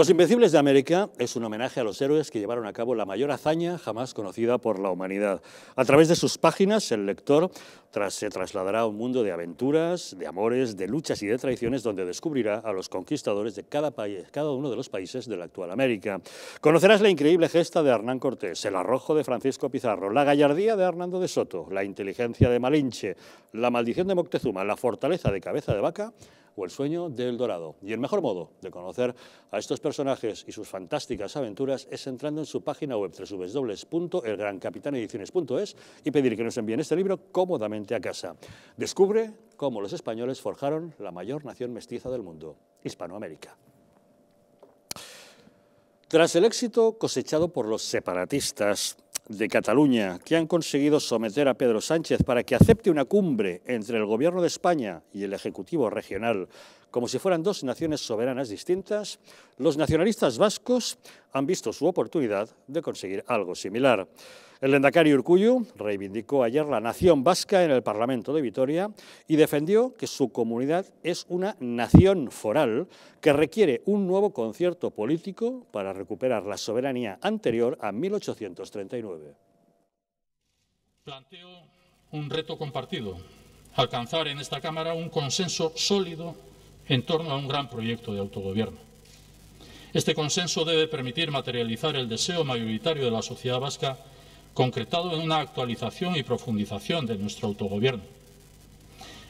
Los Invencibles de América es un homenaje a los héroes que llevaron a cabo la mayor hazaña jamás conocida por la humanidad. A través de sus páginas, el lector se trasladará a un mundo de aventuras, de amores, de luchas y de traiciones donde descubrirá a los conquistadores de cada, cada uno de los países de la actual América. Conocerás la increíble gesta de Hernán Cortés, el arrojo de Francisco Pizarro, la gallardía de Hernando de Soto, la inteligencia de Malinche, la maldición de Moctezuma, la fortaleza de Cabeza de Vaca o El sueño del dorado. Y el mejor modo de conocer a estos personajes y sus fantásticas aventuras es entrando en su página web www.elgrancapitanediciones.es y pedir que nos envíen este libro cómodamente a casa. Descubre cómo los españoles forjaron la mayor nación mestiza del mundo, Hispanoamérica. Tras el éxito cosechado por los separatistas de Cataluña que han conseguido someter a Pedro Sánchez para que acepte una cumbre entre el Gobierno de España y el Ejecutivo Regional como si fueran dos naciones soberanas distintas, los nacionalistas vascos han visto su oportunidad de conseguir algo similar. El lendacari Urcuyu reivindicó ayer la nación vasca en el Parlamento de Vitoria y defendió que su comunidad es una nación foral que requiere un nuevo concierto político para recuperar la soberanía anterior a 1839. Planteo un reto compartido, alcanzar en esta Cámara un consenso sólido en torno a un gran proyecto de autogobierno. Este consenso debe permitir materializar el deseo mayoritario de la sociedad vasca concretado en una actualización y profundización de nuestro autogobierno.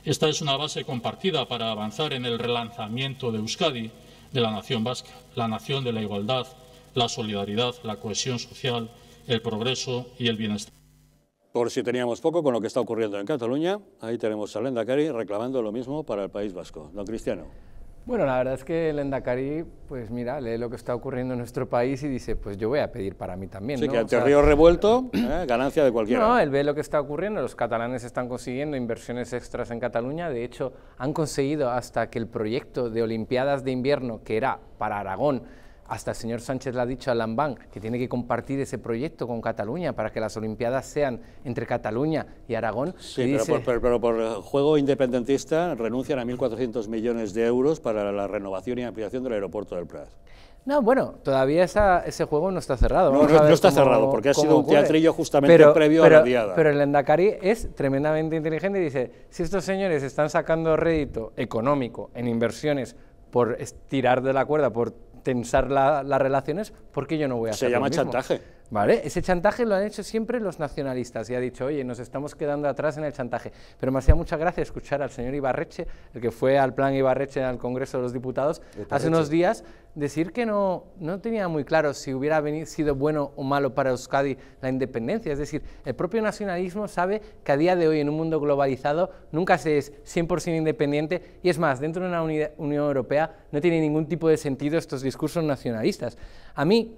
Esta es una base compartida para avanzar en el relanzamiento de Euskadi, de la nación vasca, la nación de la igualdad, la solidaridad, la cohesión social, el progreso y el bienestar. Por si teníamos poco con lo que está ocurriendo en Cataluña, ahí tenemos a Lenda Cari reclamando lo mismo para el País Vasco. Don Cristiano. Bueno, la verdad es que el Endacari, pues mira, lee lo que está ocurriendo en nuestro país y dice, pues yo voy a pedir para mí también. Sí, que ante río revuelto, ¿eh? ganancia de cualquiera. No, él ve lo que está ocurriendo, los catalanes están consiguiendo inversiones extras en Cataluña, de hecho han conseguido hasta que el proyecto de Olimpiadas de invierno, que era para Aragón, hasta el señor Sánchez le ha dicho a Lambán que tiene que compartir ese proyecto con Cataluña para que las Olimpiadas sean entre Cataluña y Aragón. Sí, pero, por, pero, juego independentista renuncian a 1.400 millones de euros para la renovación y ampliación del aeropuerto del Prat. No, bueno, todavía ese juego no está cerrado. No, está cerrado, porque ha sido un teatrillo justamente previo a la diada. Pero el Endacari es tremendamente inteligente y dice, si estos señores están sacando rédito económico en inversiones por estirar de la cuerda, por tensar las relaciones, porque yo no voy a hacer Se llama chantaje. ¿Vale? Ese chantaje lo han hecho siempre los nacionalistas y ha dicho, oye, nos estamos quedando atrás en el chantaje. Pero me hacía mucha gracia escuchar al señor Ibarreche, el que fue al plan Ibarreche al Congreso de los Diputados, hace unos días, decir que no, no tenía muy claro si hubiera venido, sido bueno o malo para Euskadi la independencia. Es decir, el propio nacionalismo sabe que a día de hoy, en un mundo globalizado, nunca se es 100% independiente y es más, dentro de una Unión Europea no tiene ningún tipo de sentido estos discursos nacionalistas. A mí,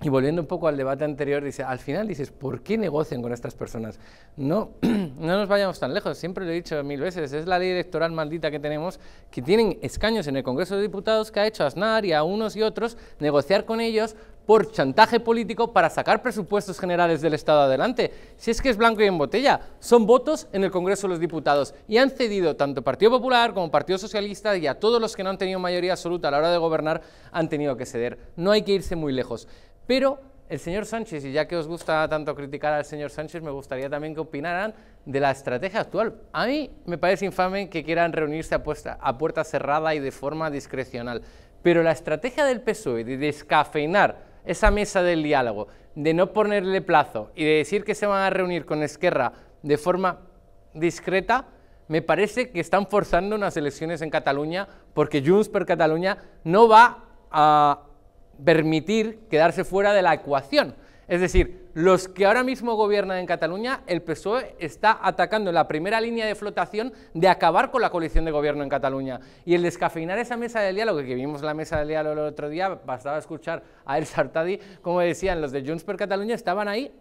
y volviendo un poco al debate anterior, dice, al final dices, ¿por qué negocian con estas personas? No, no nos vayamos tan lejos, siempre lo he dicho mil veces, es la ley electoral maldita que tenemos, que tienen escaños en el Congreso de Diputados que ha hecho a Aznar y a unos y otros negociar con ellos por chantaje político para sacar presupuestos generales del Estado adelante. Si es que es blanco y en botella, son votos en el Congreso de los Diputados y han cedido tanto Partido Popular como Partido Socialista y a todos los que no han tenido mayoría absoluta a la hora de gobernar han tenido que ceder. No hay que irse muy lejos. Pero el señor Sánchez, y ya que os gusta tanto criticar al señor Sánchez, me gustaría también que opinaran de la estrategia actual. A mí me parece infame que quieran reunirse a, puerta cerrada y de forma discrecional, pero la estrategia del PSOE de descafeinar esa mesa del diálogo, de no ponerle plazo y de decir que se van a reunir con Esquerra de forma discreta, me parece que están forzando unas elecciones en Cataluña porque Junts per Cataluña no va a permitir quedarse fuera de la ecuación. Es decir, los que ahora mismo gobiernan en Cataluña, el PSOE está atacando la primera línea de flotación de acabar con la coalición de gobierno en Cataluña. Y el descafeinar esa mesa del diálogo, que vimos la mesa del diálogo el otro día, bastaba escuchar a El Sartadi, como decían, los de Junts per Cataluña estaban ahí,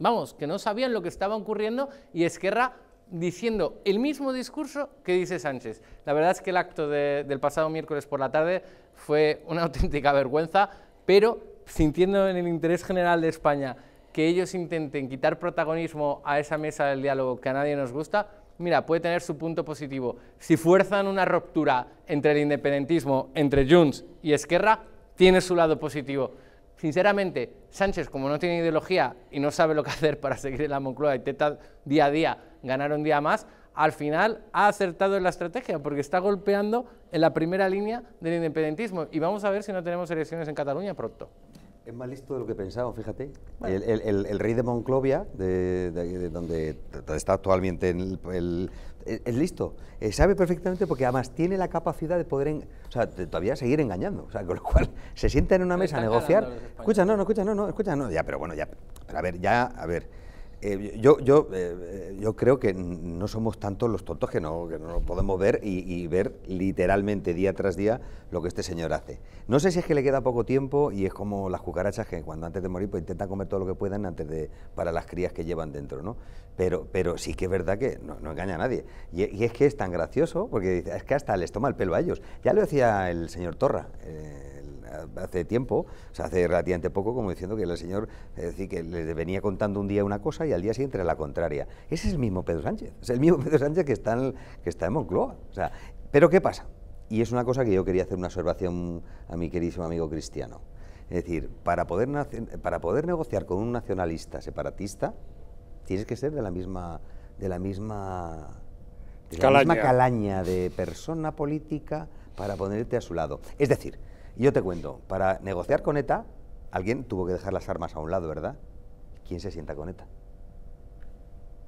vamos, que no sabían lo que estaba ocurriendo y Esquerra diciendo el mismo discurso que dice Sánchez. La verdad es que el acto del pasado miércoles por la tarde fue una auténtica vergüenza, pero sintiendo en el interés general de España que ellos intenten quitar protagonismo a esa mesa del diálogo que a nadie nos gusta, mira, puede tener su punto positivo. Si fuerzan una ruptura entre el independentismo, entre Junts y Esquerra, tiene su lado positivo. Sinceramente, Sánchez, como no tiene ideología y no sabe lo que hacer para seguir en la Moncloa, y Teta día a día ganar un día más, al final ha acertado en la estrategia porque está golpeando en la primera línea del independentismo. Y vamos a ver si no tenemos elecciones en Cataluña pronto. Es más listo de lo que pensaba, fíjate. El, rey de Monclovia, de, donde está actualmente el, es listo, eh, sabe perfectamente porque además tiene la capacidad de poder, o sea, todavía seguir engañando, o sea, con lo cual se sienta en una mesa a negociar. Escucha, no, no, escucha, no, no, escucha, no, ya, pero bueno, ya, pero a ver, ya, a ver eh, yo, eh, yo, creo que no somos tantos los tontos que no, que podemos ver y, ver literalmente día tras día lo que este señor hace. No sé si es que le queda poco tiempo y es como las cucarachas que cuando antes de morir pues intentan comer todo lo que puedan antes de para las crías que llevan dentro, ¿no? Pero, pero sí que es verdad que no, engaña a nadie. Y, es que es tan gracioso porque es que hasta les toma el pelo a ellos. Ya lo decía el señor Torra. Eh, hace tiempo, o sea, hace relativamente poco, como diciendo que el señor, es decir, que les venía contando un día una cosa y al día siguiente la contraria. Ese es el mismo Pedro Sánchez, es el mismo Pedro Sánchez que está en, que está en Moncloa. O sea, pero ¿qué pasa? Y es una cosa que yo quería hacer una observación a mi queridísimo amigo Cristiano. Es decir, para poder, para poder negociar con un nacionalista separatista, tienes que ser de la misma, de la misma, de la misma calaña de persona política para ponerte a su lado. Es decir, y yo te cuento, para negociar con ETA, alguien tuvo que dejar las armas a un lado, ¿verdad? ¿Quién se sienta con ETA?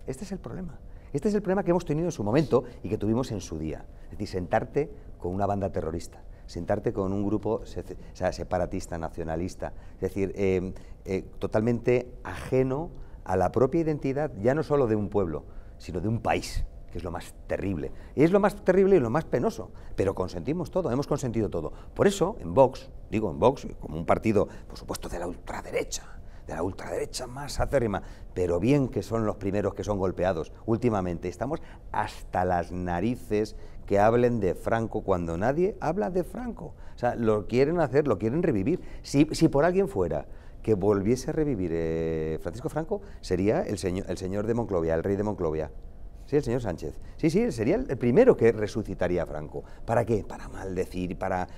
Este es el problema. Este es el problema que hemos tenido en su momento y que tuvimos en su día. Es decir, sentarte con una banda terrorista, sentarte con un grupo separatista, nacionalista, es decir, em, eh, totalmente ajeno a la propia identidad, ya no solo de un pueblo, sino de un país que es lo más terrible. Y es lo más terrible y lo más penoso, pero consentimos todo, hemos consentido todo. Por eso, en Vox, digo en Vox, como un partido, por supuesto, de la ultraderecha, de la ultraderecha más acérrima, pero bien que son los primeros que son golpeados últimamente. Estamos hasta las narices que hablen de Franco cuando nadie habla de Franco. O sea, lo quieren hacer, lo quieren revivir. Si, por alguien fuera que volviese a revivir eh, Francisco Franco, sería el, señor, el señor de Monclovia, el rey de Monclovia. Sí, el señor Sánchez. Sí, sí, sería el primero que resucitaría a Franco. ¿Para qué? Para maldecir, para...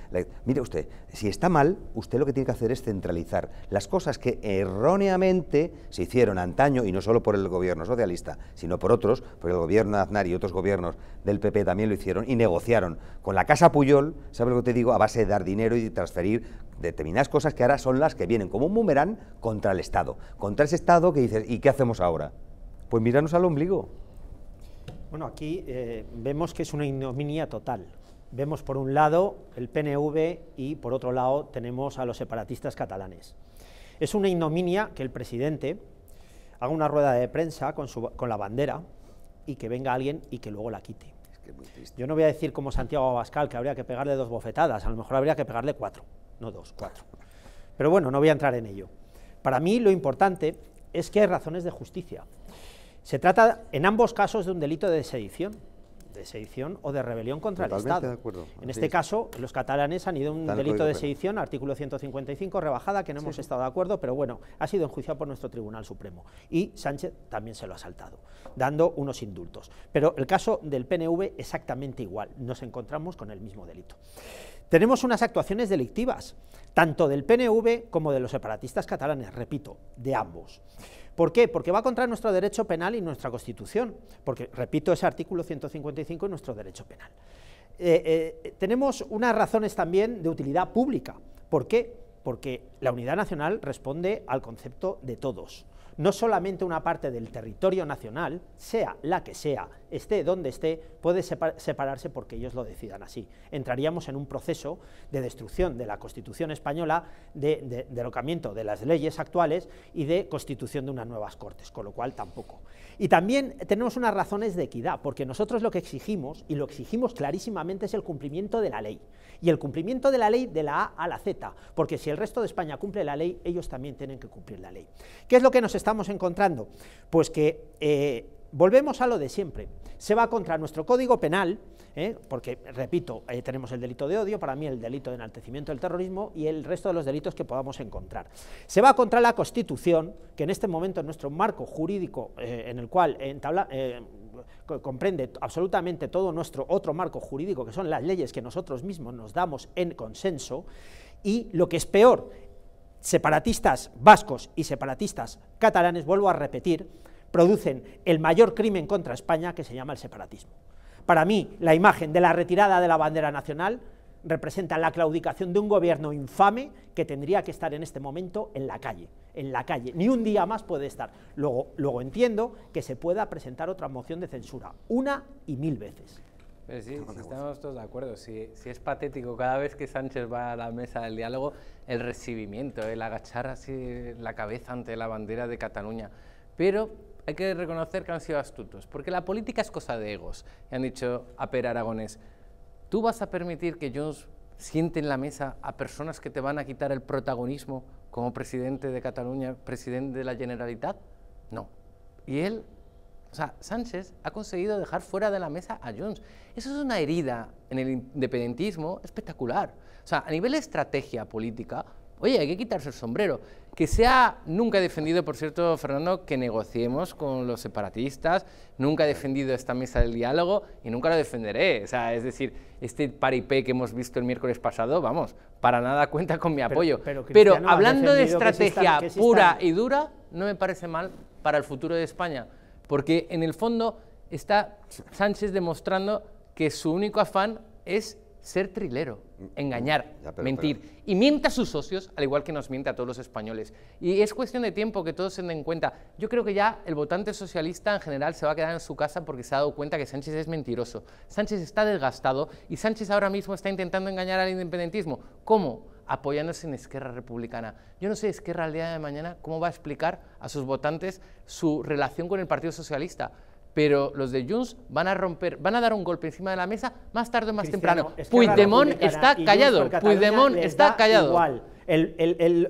Mire usted, si está mal, usted lo que tiene que hacer es centralizar las cosas que erróneamente se hicieron antaño, y no solo por el gobierno socialista, sino por otros, por el gobierno de Aznar y otros gobiernos del PP también lo hicieron, y negociaron con la Casa Puyol, ¿sabe lo que te digo? A base de dar dinero y transferir determinadas cosas que ahora son las que vienen como un boomerang contra el Estado. Contra ese Estado que dices, ¿y qué hacemos ahora? Pues mirarnos al ombligo. Bueno, aquí eh, vemos que es una ignominia total. Vemos por un lado el PNV y por otro lado tenemos a los separatistas catalanes. Es una ignominia que el presidente haga una rueda de prensa con, la bandera y que venga alguien y que luego la quite. Es que muy Yo no voy a decir como Santiago Abascal que habría que pegarle dos bofetadas, a lo mejor habría que pegarle cuatro, no dos, cuatro. Pero bueno, no voy a entrar en ello. Para mí lo importante es que hay razones de justicia. Se trata en ambos casos de un delito de sedición de sedición o de rebelión contra el Estado. en este caso, los catalanes han ido a un delito de sedición, artículo 155, rebajada, que no hemos estado de acuerdo, pero bueno, ha sido enjuiciado por nuestro Tribunal Supremo. Y Sánchez también se lo ha saltado, dando unos indultos. Pero el caso del PNV exactamente igual, nos encontramos con el mismo delito. Tenemos unas actuaciones delictivas, tanto del PNV como de los separatistas catalanes, repito, de ambos. ¿Por qué? Porque va contra nuestro derecho penal y nuestra Constitución, porque, repito, ese artículo 155 es nuestro derecho penal. Eh, eh, tenemos unas razones también de utilidad pública. ¿Por qué? Porque la unidad nacional responde al concepto de todos no solamente una parte del territorio nacional, sea la que sea, esté donde esté, puede separarse porque ellos lo decidan así. Entraríamos en un proceso de destrucción de la Constitución española, de, de, de de las leyes actuales y de constitución de unas nuevas Cortes, con lo cual tampoco. Y también tenemos unas razones de equidad, porque nosotros lo que exigimos, y lo exigimos clarísimamente, es el cumplimiento de la ley. Y el cumplimiento de la ley de la A a la Z, porque si el resto de España cumple la ley, ellos también tienen que cumplir la ley. ¿Qué es lo que nos estamos encontrando? Pues que eh, volvemos a lo de siempre. Se va contra nuestro código penal, ¿eh? porque, repito, tenemos el delito de odio, para mí el delito de enaltecimiento del terrorismo y el resto de los delitos que podamos encontrar. Se va contra la Constitución, que en este momento en nuestro marco jurídico eh, en el cual comprende absolutamente todo nuestro otro marco jurídico, que son las leyes que nosotros mismos nos damos en consenso, y lo que es peor, separatistas vascos y separatistas catalanes, vuelvo a repetir, producen el mayor crimen contra España que se llama el separatismo. Para mí, la imagen de la retirada de la bandera nacional representa la claudicación de un gobierno infame que tendría que estar en este momento en la calle, en la calle, ni un día más puede estar. Luego, luego entiendo que se pueda presentar otra moción de censura, una y mil veces. Pero eh, sí, estamos todos de acuerdo, si, es patético cada vez que Sánchez va a la mesa del diálogo, el recibimiento, el eh, agachar así la cabeza ante la bandera de Cataluña. Pero hay que reconocer que han sido astutos, porque la política es cosa de egos. Y han dicho a Per Aragonés, ¿tú vas a permitir que yo siente en la mesa a personas que te van a quitar el protagonismo como presidente de Cataluña, presidente de la Generalitat? No. Y él o sea, Sánchez ha conseguido dejar fuera de la mesa a Jones. Eso es una herida en el independentismo espectacular. O sea, a nivel de estrategia política, oye, hay que quitarse el sombrero. Que sea, nunca he defendido, por cierto, Fernando, que negociemos con los separatistas, nunca he defendido esta mesa del diálogo y nunca lo defenderé. O sea, es decir, este paripé que hemos visto el miércoles pasado, vamos, para nada cuenta con mi apoyo. Pero, hablando de estrategia pura y dura, no me parece mal para el futuro de España. Porque en el fondo está Sánchez demostrando que su único afán es ser trilero, engañar, mentir. Y miente a sus socios, al igual que nos miente a todos los españoles. Y es cuestión de tiempo que todos se den cuenta. Yo creo que ya el votante socialista en general se va a quedar en su casa porque se ha dado cuenta que Sánchez es mentiroso. Sánchez está desgastado y Sánchez ahora mismo está intentando engañar al independentismo. ¿Cómo? apoyándose en Esquerra Republicana. Yo no sé Esquerra al día de mañana cómo va a explicar a sus votantes su relación con el Partido Socialista. Pero los de Junts van a romper, van a dar un golpe encima de la mesa más tarde o más temprano. Puigdemont está callado. Puigdemont está callado.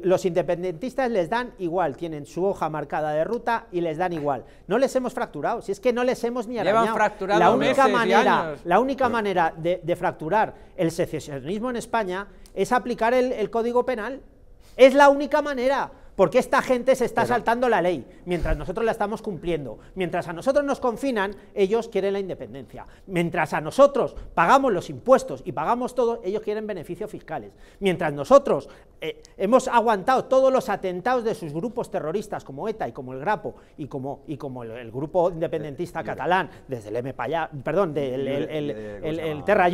los independentistas les dan igual, tienen su hoja marcada de ruta y les dan igual. No les hemos fracturado, si es que no les hemos ni arañado. Fracturado la única manera, la única manera de, de fracturar el secesionismo en España es aplicar el, Código Penal. Es la única manera. Porque esta gente se está saltando la ley, mientras nosotros la estamos cumpliendo. Mientras a nosotros nos confinan, ellos quieren la independencia. Mientras a nosotros pagamos los impuestos y pagamos todo, ellos quieren beneficios fiscales. Mientras nosotros eh, hemos aguantado todos los atentados de sus grupos terroristas como ETA y como el Grapo y como, el, grupo independentista eh, eh, catalán, desde el M perdón, del el, Terra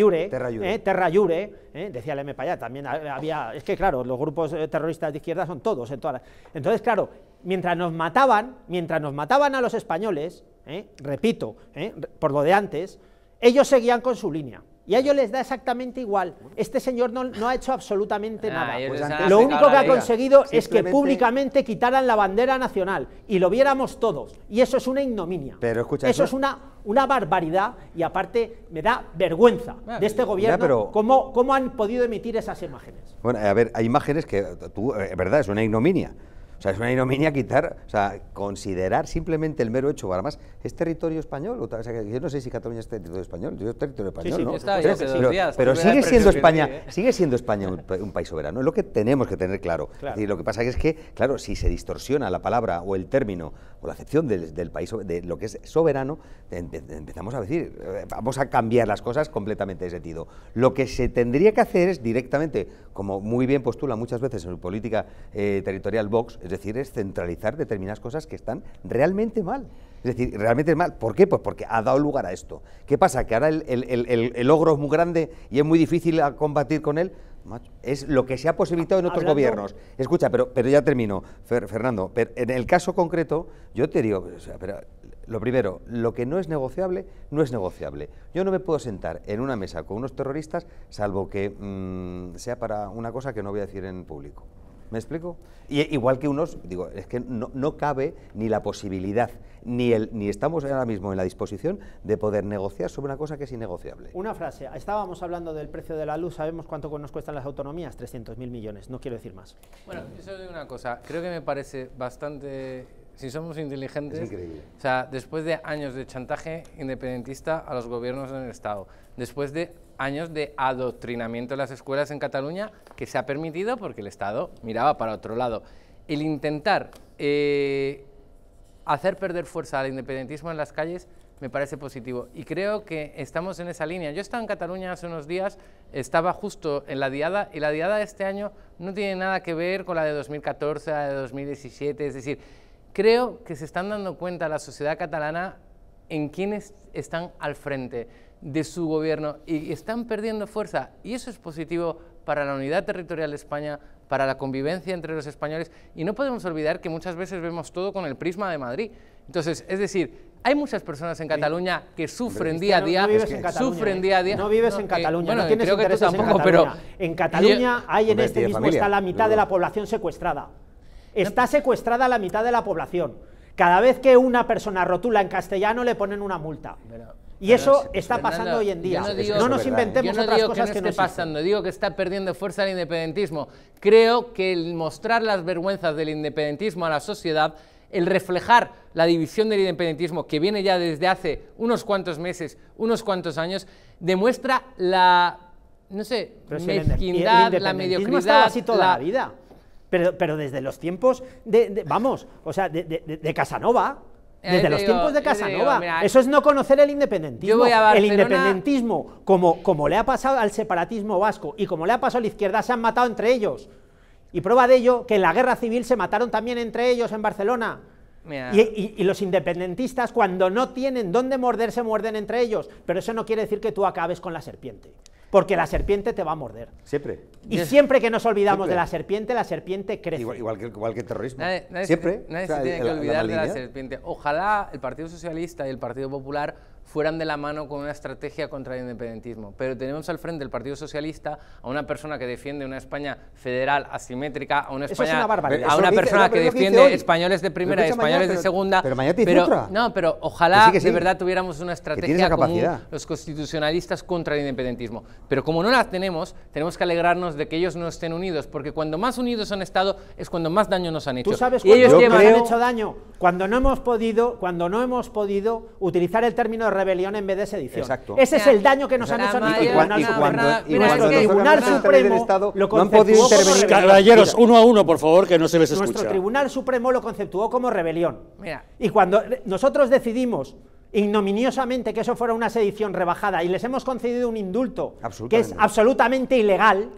decía el M Payá, también había, es que claro, los grupos terroristas de izquierda son todos en todas las entonces, claro, mientras nos mataban, mientras nos mataban a los españoles, ¿eh? repito, ¿eh? por lo de antes, ellos seguían con su línea. Y a ellos les da exactamente igual. Este señor no, ha hecho absolutamente ah, nada. Pues lo único que ha conseguido es que públicamente quitaran la bandera nacional y lo viéramos todos. Y eso es una ignominia. eso, es una, una barbaridad y aparte me da vergüenza ah, de este gobierno cómo, cómo han podido emitir esas imágenes. Bueno, a ver, hay imágenes que tú, eh, es verdad, es una ignominia. O sea, es una ignominia quitar, o sea, considerar simplemente el mero hecho, además, ¿es territorio español? O sea, yo no sé si Cataluña es territorio español, yo es territorio español, pero, ¿eh? sigue siendo España, sigue siendo España un, país soberano, es lo que tenemos que tener claro. lo que pasa es que, claro, si se distorsiona la palabra o el término o la acepción del, país, de lo que es soberano, em, em, empezamos a decir, eh, vamos a cambiar las cosas completamente de sentido. Lo que se tendría que hacer es directamente, como muy bien postula muchas veces en su política eh, territorial Vox, es decir, es centralizar determinadas cosas que están realmente mal. Es decir, realmente mal. ¿Por qué? Pues porque ha dado lugar a esto. ¿Qué pasa? Que ahora el, logro ogro es muy grande y es muy difícil combatir con él. Es lo que se ha posibilitado en otros gobiernos. Escucha, pero, pero ya termino, Fernando. en el caso concreto, yo te digo, pero lo primero, lo que no es negociable, no es negociable. Yo no me puedo sentar en una mesa con unos terroristas, salvo que mm, sea para una cosa que no voy a decir en público. ¿Me explico? Y, igual que unos, digo, es que no, cabe ni la posibilidad, ni, el, ni estamos ahora mismo en la disposición de poder negociar sobre una cosa que es innegociable. Una frase, estábamos hablando del precio de la luz, sabemos cuánto nos cuestan las autonomías, 300.000 millones, no quiero decir más. Bueno, solo digo una cosa, creo que me parece bastante si somos inteligentes, increíble. o sea, después de años de chantaje independentista a los gobiernos en del Estado, después de años de adoctrinamiento en las escuelas en Cataluña, que se ha permitido porque el Estado miraba para otro lado, el intentar eh, hacer perder fuerza al independentismo en las calles me parece positivo. Y creo que estamos en esa línea. Yo estaba en Cataluña hace unos días, estaba justo en la diada, y la diada de este año no tiene nada que ver con la de 2014, la de 2017, es decir, Creo que se están dando cuenta la sociedad catalana en quienes están al frente de su gobierno y están perdiendo fuerza. Y eso es positivo para la unidad territorial de España, para la convivencia entre los españoles. Y no podemos olvidar que muchas veces vemos todo con el prisma de Madrid. Entonces, es decir, hay muchas personas en Cataluña que sufren día a día, no vives en Cataluña, sufren día a ¿eh? día. No vives en eh, Cataluña, no tienes creo que tú tampoco, en Pero en Cataluña hay en este mismo está la mitad de la población secuestrada. Está secuestrada la mitad de la población. Cada vez que una persona rotula en castellano le ponen una multa. y eso está pasando hoy en día. No, nos inventemos otras digo cosas que no, que pasando, digo que está perdiendo fuerza el independentismo. Creo que el mostrar las vergüenzas del independentismo a la sociedad el reflejar la división del independentismo que viene ya desde hace unos cuantos meses, unos cuantos años, demuestra la, no sé, mezquindad, la mediocridad, toda la vida pero, pero desde los tiempos de, vamos, o sea, de, Casanova, desde los tiempos de Casanova. eso es no conocer el independentismo. El independentismo, como, como le ha pasado al separatismo vasco y como le ha pasado a la izquierda, se han matado entre ellos. Y prueba de ello que en la guerra civil se mataron también entre ellos en Barcelona. Y, y, los independentistas, cuando no tienen dónde morder, se muerden entre ellos. Pero eso no quiere decir que tú acabes con la serpiente porque la serpiente te va a morder. Siempre. Y siempre que nos olvidamos de la serpiente, la serpiente crece. Igual, que, el terrorismo. siempre. nadie se tiene que olvidar de la serpiente. Ojalá el Partido Socialista y el Partido Popular fueran de la mano con una estrategia contra el independentismo. Pero tenemos al frente del Partido Socialista a una persona que defiende una España federal, asimétrica, a una España... A una persona que defiende españoles de primera y españoles de segunda. Pero, mañana No, pero ojalá de verdad tuviéramos una estrategia común los constitucionalistas contra el independentismo. Pero como no la tenemos, tenemos que alegrarnos de que ellos no estén unidos, porque cuando más unidos han estado es cuando más daño nos han hecho. ¿Tú sabes cuándo ellos han hecho daño? Cuando no hemos podido, cuando no hemos podido utilizar el término rebelión en vez de sedición. Ese es el daño que nos han hecho Tribunal Supremo intervenir. Caballeros, uno a uno, por favor, que no se les Nuestro Tribunal Supremo lo conceptuó como rebelión. Y cuando nosotros decidimos ignominiosamente que eso fuera una sedición rebajada y les hemos concedido un indulto que es absolutamente ilegal,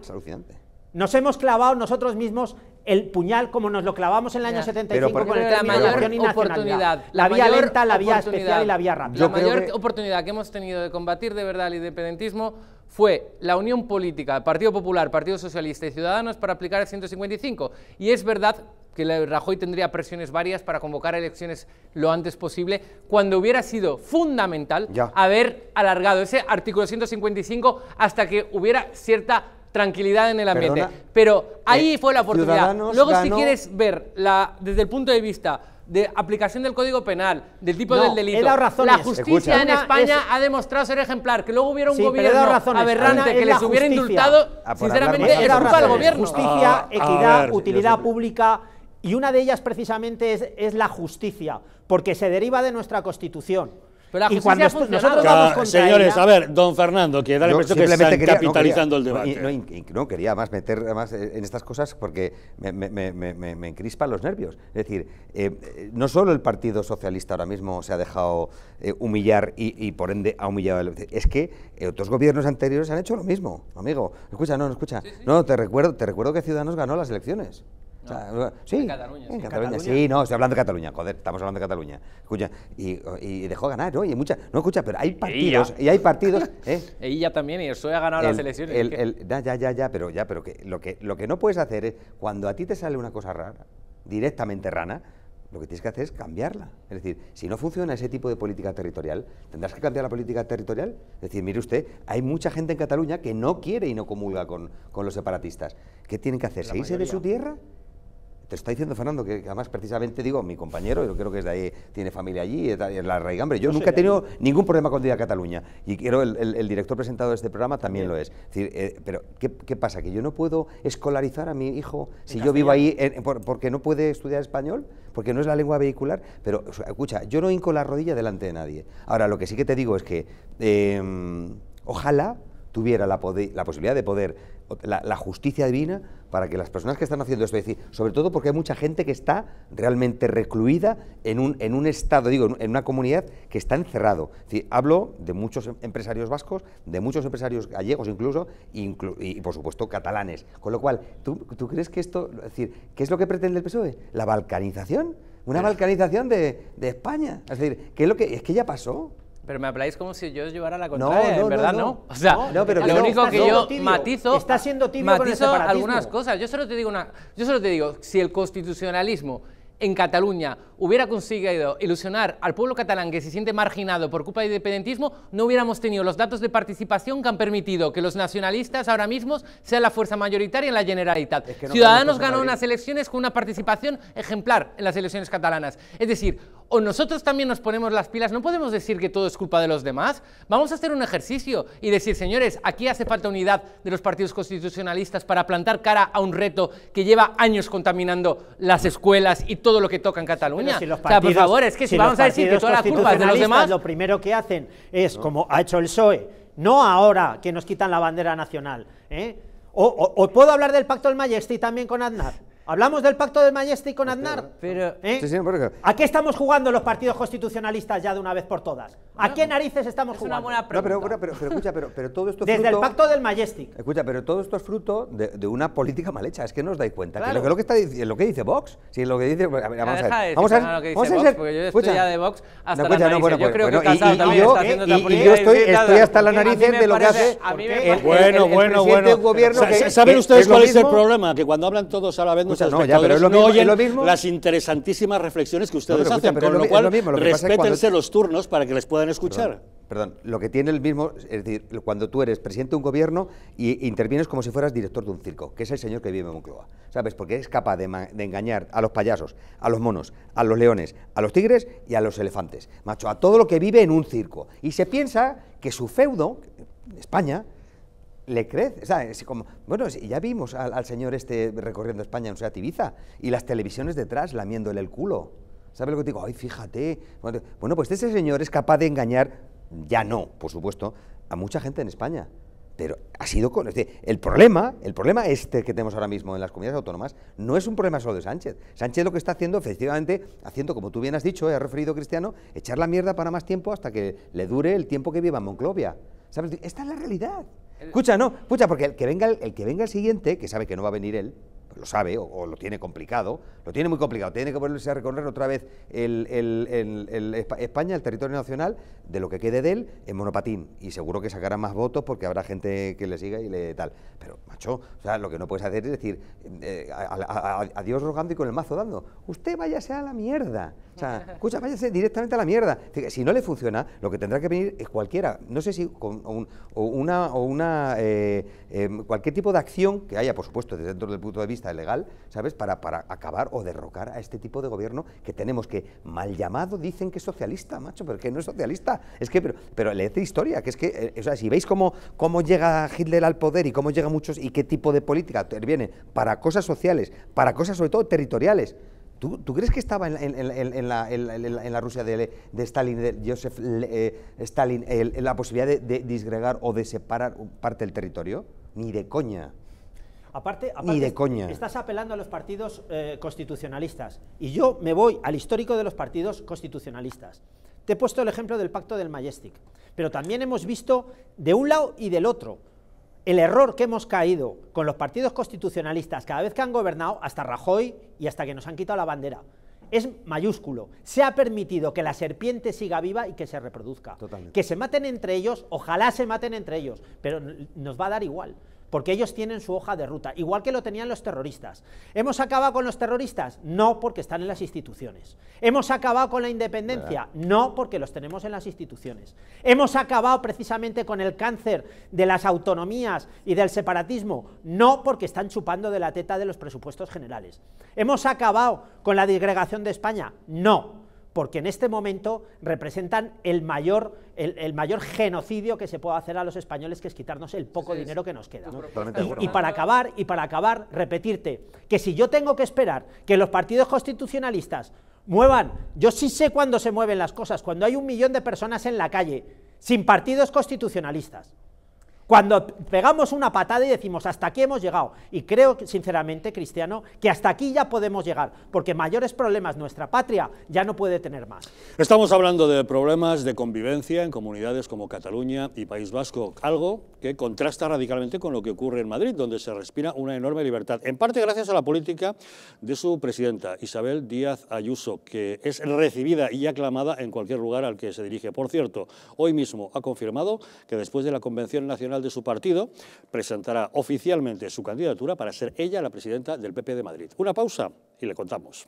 nos hemos clavado nosotros mismos el puñal como nos lo clavamos en el año 75 con el la mayor y oportunidad, la, vía lenta, la vía especial y la vía rápida. La mayor oportunidad que hemos tenido de combatir de verdad el independentismo fue la unión política, Partido Popular, Partido Socialista y Ciudadanos para aplicar el 155. Y es verdad que Rajoy tendría presiones varias para convocar elecciones lo antes posible, cuando hubiera sido fundamental haber alargado ese artículo 155 hasta que hubiera cierta tranquilidad en el ambiente. pero eh, ahí fue la oportunidad. Luego, si quieres ver la, desde el punto de vista de aplicación del Código Penal, del tipo del delito. La justicia en España ha demostrado ser ejemplar. Que luego hubiera un gobierno aberrante que les hubiera indultado, ah, sinceramente, es culpa del gobierno. Justicia, equidad, utilidad pública. Y una de ellas precisamente es la justicia, porque se deriva de nuestra Constitución nosotros vamos Señores, a ver, don Fernando, que da la impresión que está capitalizando el debate. No, quería más meter más eh, en estas cosas porque me, encrispan los nervios. Es decir, eh, eh, no solo el Partido Socialista ahora mismo se ha dejado humillar y, por ende ha humillado. Es que otros gobiernos anteriores han hecho lo mismo, amigo. Escucha, no, no escucha. No, te recuerdo, te recuerdo que Ciudadanos ganó las elecciones sí, en Cataluña. sí. no, estoy hablando de Cataluña, joder, estamos hablando de Cataluña. Escucha, y, dejó ganar, ¿no? Y muchas, no escucha, pero hay partidos, y hay partidos, ¿eh? Ella también, y eso e ha ganado las elecciones. ya, ya, ya, pero ya, pero que lo que no puedes hacer es cuando a ti te sale una cosa rara, directamente rana, lo que tienes que hacer es cambiarla. Es decir, si no funciona ese tipo de política territorial, tendrás que cambiar la política territorial. Es decir, mire usted, hay mucha gente en Cataluña que no quiere y no comulga con, los separatistas. ¿Qué tienen que hacer? ¿Se irse de su tierra? Te está diciendo Fernando, que, además precisamente digo, mi compañero, yo creo que es de ahí, tiene familia allí, es la raigambre. Yo, nunca he tenido ningún problema con Día Cataluña y quiero el, director presentado de este programa también lo es. es decir, eh, pero ¿qué, pasa? ¿Que yo no puedo escolarizar a mi hijo si yo vivo ahí porque no puede estudiar español? Porque no es la lengua vehicular. Pero escucha, yo no hinco la rodilla delante de nadie. Ahora, lo que sí que te digo es que em, ojalá tuviera la, la posibilidad de poder, la, justicia divina, para que las personas que están haciendo esto, decir, sobre todo porque hay mucha gente que está realmente recluida en un, en un estado, digo, en una comunidad que está encerrado. hablo de muchos em, empresarios vascos, de muchos empresarios gallegos incluso, y por supuesto catalanes. Con lo cual, ¿tú, crees que esto, es decir, qué es lo que pretende el PSOE? ¿La balcanización? Una balcanización de, de España. Es decir, ¿qué es lo que, es que ya pasó? Pero me habláis como si yo llevara la contraria, no, no, en verdad no. O sea, lo único que yo matizo, está siendo tibio con el algunas cosas. Yo solo te digo una, yo solo te digo, si el constitucionalismo en Cataluña hubiera conseguido ilusionar al pueblo catalán que se siente marginado por culpa del independentismo, no hubiéramos tenido los datos de participación que han permitido que los nacionalistas ahora mismo sean la fuerza mayoritaria en la Generalitat. Ciudadanos ganó unas elecciones con una participación ejemplar en las elecciones catalanas. Es decir, o nosotros también nos ponemos las pilas, no podemos decir que todo es culpa de los demás. Vamos a hacer un ejercicio y decir, señores, aquí hace falta unidad de los partidos constitucionalistas para plantar cara a un reto que lleva años contaminando las escuelas y todo lo que toca en Cataluña. Si los partidos, por es que si, vamos a decir que toda la culpa es de los demás... Lo primero que hacen es, como ha hecho el PSOE, no ahora que nos quitan la bandera nacional, ¿eh? o, puedo hablar del pacto del y también con Aznar. Hablamos del pacto del Majestic con Aznar. Pero, ¿Eh? ¿A qué estamos jugando los partidos constitucionalistas ya de una vez por todas? ¿A qué narices estamos es jugando? Una buena pregunta. es Desde el pacto del Majestic. Escucha, pero todo esto es fruto de, una política mal hecha. Es que no os dais cuenta. Claro. lo, que, dice Vox, lo que dice... A vamos, a ver. porque yo estoy ya de Vox hasta la nariz. yo creo que Casado también está haciendo otra política. Y yo estoy hasta la nariz de lo que hace Bueno, bueno, bueno. ¿Saben ustedes cuál es el problema? Que cuando hablan todos a la vez no, ya, pero es lo mismo, lo las interesantísimas reflexiones que ustedes hacen, con lo, cual los turnos para que les puedan escuchar. Perdón, lo que tiene el mismo, es decir, cuando tú eres presidente de un gobierno y intervienes como si fueras director de un circo, que es el señor que vive en Moncloa, ¿sabes? Porque es capaz de, de engañar a los payasos, a los monos, a los leones, a los tigres y a los elefantes, macho, a todo lo que vive en un circo. Y se piensa que su feudo, España, le crees, O como, bueno, ya vimos al, señor este recorriendo España en sea tibiza y las televisiones detrás lamiéndole el culo. ¿Sabes lo que te digo? Ay, fíjate. Bueno, pues ese señor es capaz de engañar, ya no, por supuesto, a mucha gente en España. Pero ha sido con. el problema, el problema este que tenemos ahora mismo en las comunidades autónomas, no es un problema solo de Sánchez. Sánchez lo que está haciendo, efectivamente, haciendo, como tú bien has dicho, eh, has referido Cristiano, echar la mierda para más tiempo hasta que le dure el tiempo que viva en Monclovia. ¿Sabes? Esta es la realidad. Escucha, no, escucha, porque el que, venga, el, que venga el siguiente, que sabe que no va a venir él, pues lo sabe o, lo tiene complicado, lo tiene muy complicado, tiene que ponerse a recorrer otra vez el, España, el territorio nacional, de lo que quede de él en monopatín. Y seguro que sacará más votos porque habrá gente que le siga y le tal. Pero, macho, sea, lo que no puedes hacer es decir, eh, a, adiós rogando y con el mazo dando. Usted váyase a la mierda sea, escucha, váyase directamente a la mierda. Si no le funciona, lo que tendrá que venir es cualquiera, no sé si con una, o una eh, em, cualquier tipo de acción que haya, por supuesto, desde dentro del punto de vista legal, ¿sabes? Para, acabar o derrocar a este tipo de gobierno que tenemos que, mal llamado, dicen que es socialista, macho, pero que no es socialista. Es que, pero, pero hace historia, que es que, eh, o sea, si veis cómo, cómo llega Hitler al poder y cómo llega muchos y qué tipo de política interviene para cosas sociales, para cosas sobre todo territoriales. ¿Tú, crees que estaba en, la, Rusia de, Stalin, de Joseph eh, Stalin, la posibilidad de, disgregar o de separar parte del territorio? Ni de coña. Aparte, Estás apelando a los partidos eh, constitucionalistas. Y yo me voy al histórico de los partidos constitucionalistas. Te he puesto el ejemplo del pacto del Majestic. Pero también hemos visto de un lado y del otro el error que hemos caído con los partidos constitucionalistas cada vez que han gobernado, hasta Rajoy y hasta que nos han quitado la bandera, es mayúsculo. Se ha permitido que la serpiente siga viva y que se reproduzca. Que se maten entre ellos, ojalá se maten entre ellos, pero nos va a dar igual porque ellos tienen su hoja de ruta, igual que lo tenían los terroristas. ¿Hemos acabado con los terroristas? No, porque están en las instituciones. ¿Hemos acabado con la independencia? No, porque los tenemos en las instituciones. ¿Hemos acabado precisamente con el cáncer de las autonomías y del separatismo? No, porque están chupando de la teta de los presupuestos generales. ¿Hemos acabado con la disgregación de España? No, porque en este momento representan el mayor, el, mayor genocidio que se puede hacer a los españoles, que es quitarnos el poco dinero que nos queda. y, para acabar, y para acabar, repetirte que si yo tengo que esperar que los partidos constitucionalistas muevan, yo sí sé cuándo se mueven las cosas, cuando hay un millón de personas en la calle, sin partidos constitucionalistas. Cuando pegamos una patada y decimos, hasta aquí hemos llegado. Y creo, sinceramente, Cristiano, que hasta aquí ya podemos llegar, porque mayores problemas nuestra patria ya no puede tener más. Estamos hablando de problemas de convivencia en comunidades como Cataluña y País Vasco, algo que contrasta radicalmente con lo que ocurre en Madrid, donde se respira una enorme libertad, en parte gracias a la política de su presidenta, Isabel Díaz Ayuso, que es recibida y aclamada en cualquier lugar al que se dirige. Por cierto, hoy mismo ha confirmado que después de la Convención Nacional de su partido, presentará oficialmente su candidatura para ser ella la presidenta del PP de Madrid. Una pausa y le contamos.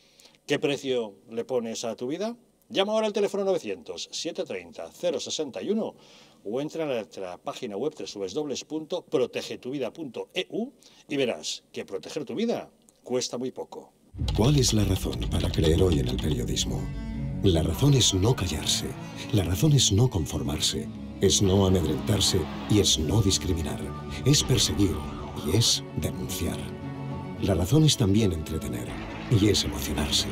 ¿Qué precio le pones a tu vida? Llama ahora al teléfono 900-730-061 o entra a nuestra página web www.protegetuvida.eu y verás que proteger tu vida cuesta muy poco. ¿Cuál es la razón para creer hoy en el periodismo? La razón es no callarse, la razón es no conformarse, es no amedrentarse y es no discriminar, es perseguir y es denunciar. La razón es también entretener y es emocionarse.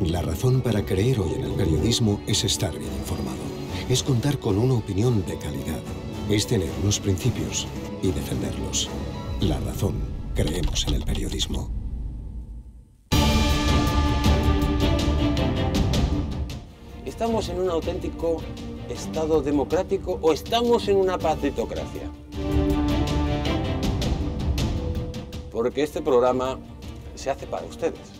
La razón para creer hoy en el periodismo es estar bien informado, es contar con una opinión de calidad, es tener unos principios y defenderlos. La razón, creemos en el periodismo. ¿Estamos en un auténtico Estado democrático o estamos en una patritocracia? Porque este programa se hace para ustedes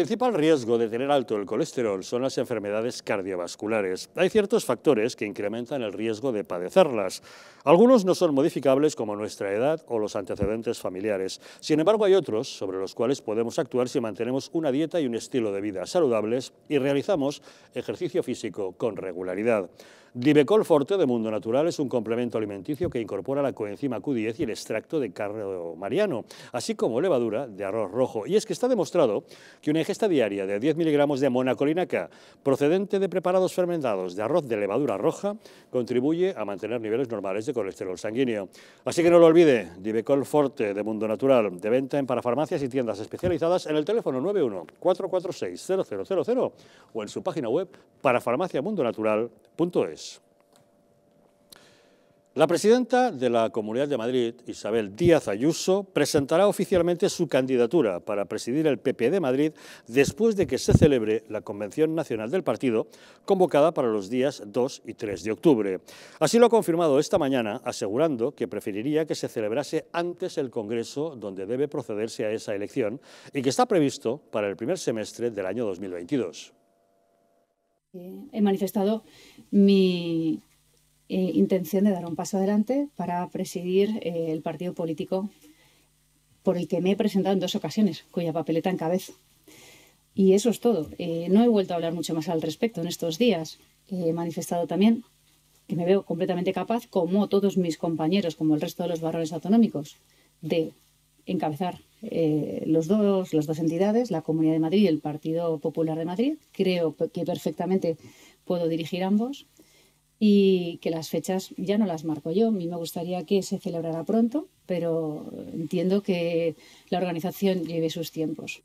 El principal riesgo de tener alto el colesterol son las enfermedades cardiovasculares. Hay ciertos factores que incrementan el riesgo de padecerlas. Algunos no son modificables como nuestra edad o los antecedentes familiares. Sin embargo, hay otros sobre los cuales podemos actuar si mantenemos una dieta y un estilo de vida saludables y realizamos ejercicio físico con regularidad. Divecol Forte de Mundo Natural es un complemento alimenticio que incorpora la coenzima Q10 y el extracto de carne mariano, así como levadura de arroz rojo. Y es que está demostrado que una ingesta diaria de 10 miligramos de monacolina procedente de preparados fermentados de arroz de levadura roja, contribuye a mantener niveles normales de colesterol sanguíneo. Así que no lo olvide, Divecol Forte de Mundo Natural, de venta en parafarmacias y tiendas especializadas en el teléfono 91 446 o en su página web parafarmaciamundonatural.es. La presidenta de la Comunidad de Madrid, Isabel Díaz Ayuso, presentará oficialmente su candidatura para presidir el PP de Madrid después de que se celebre la Convención Nacional del Partido, convocada para los días 2 y 3 de octubre. Así lo ha confirmado esta mañana, asegurando que preferiría que se celebrase antes el Congreso donde debe procederse a esa elección y que está previsto para el primer semestre del año 2022. He manifestado mi eh, intención de dar un paso adelante para presidir eh, el partido político por el que me he presentado en dos ocasiones, cuya papeleta encabeza. Y eso es todo. Eh, no he vuelto a hablar mucho más al respecto en estos días. He manifestado también que me veo completamente capaz, como todos mis compañeros, como el resto de los barones autonómicos, de encabezar los dos, las dos entidades, la Comunidad de Madrid y el Partido Popular de Madrid. Creo que perfectamente puedo dirigir ambos y que las fechas ya no las marco yo. A mí me gustaría que se celebrara pronto, pero entiendo que la organización lleve sus tiempos.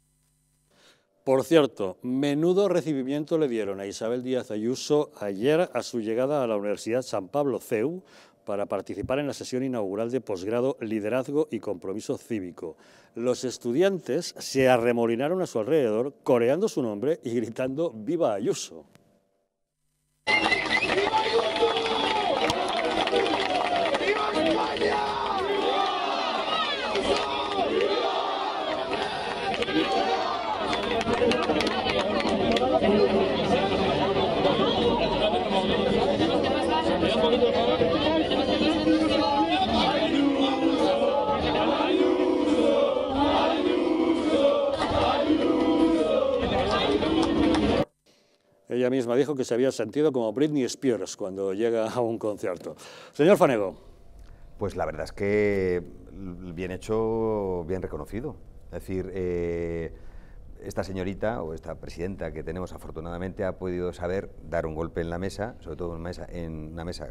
Por cierto, menudo recibimiento le dieron a Isabel Díaz Ayuso ayer a su llegada a la Universidad San Pablo CEU para participar en la sesión inaugural de posgrado Liderazgo y Compromiso Cívico. Los estudiantes se arremolinaron a su alrededor, coreando su nombre y gritando ¡Viva Ayuso! Thank you. Ella misma dijo que se había sentido como Britney Spears cuando llega a un concierto. Señor Fanego. Pues la verdad es que bien hecho, bien reconocido. Es decir, eh, esta señorita o esta presidenta que tenemos afortunadamente ha podido saber dar un golpe en la mesa, sobre todo en una mesa, en una mesa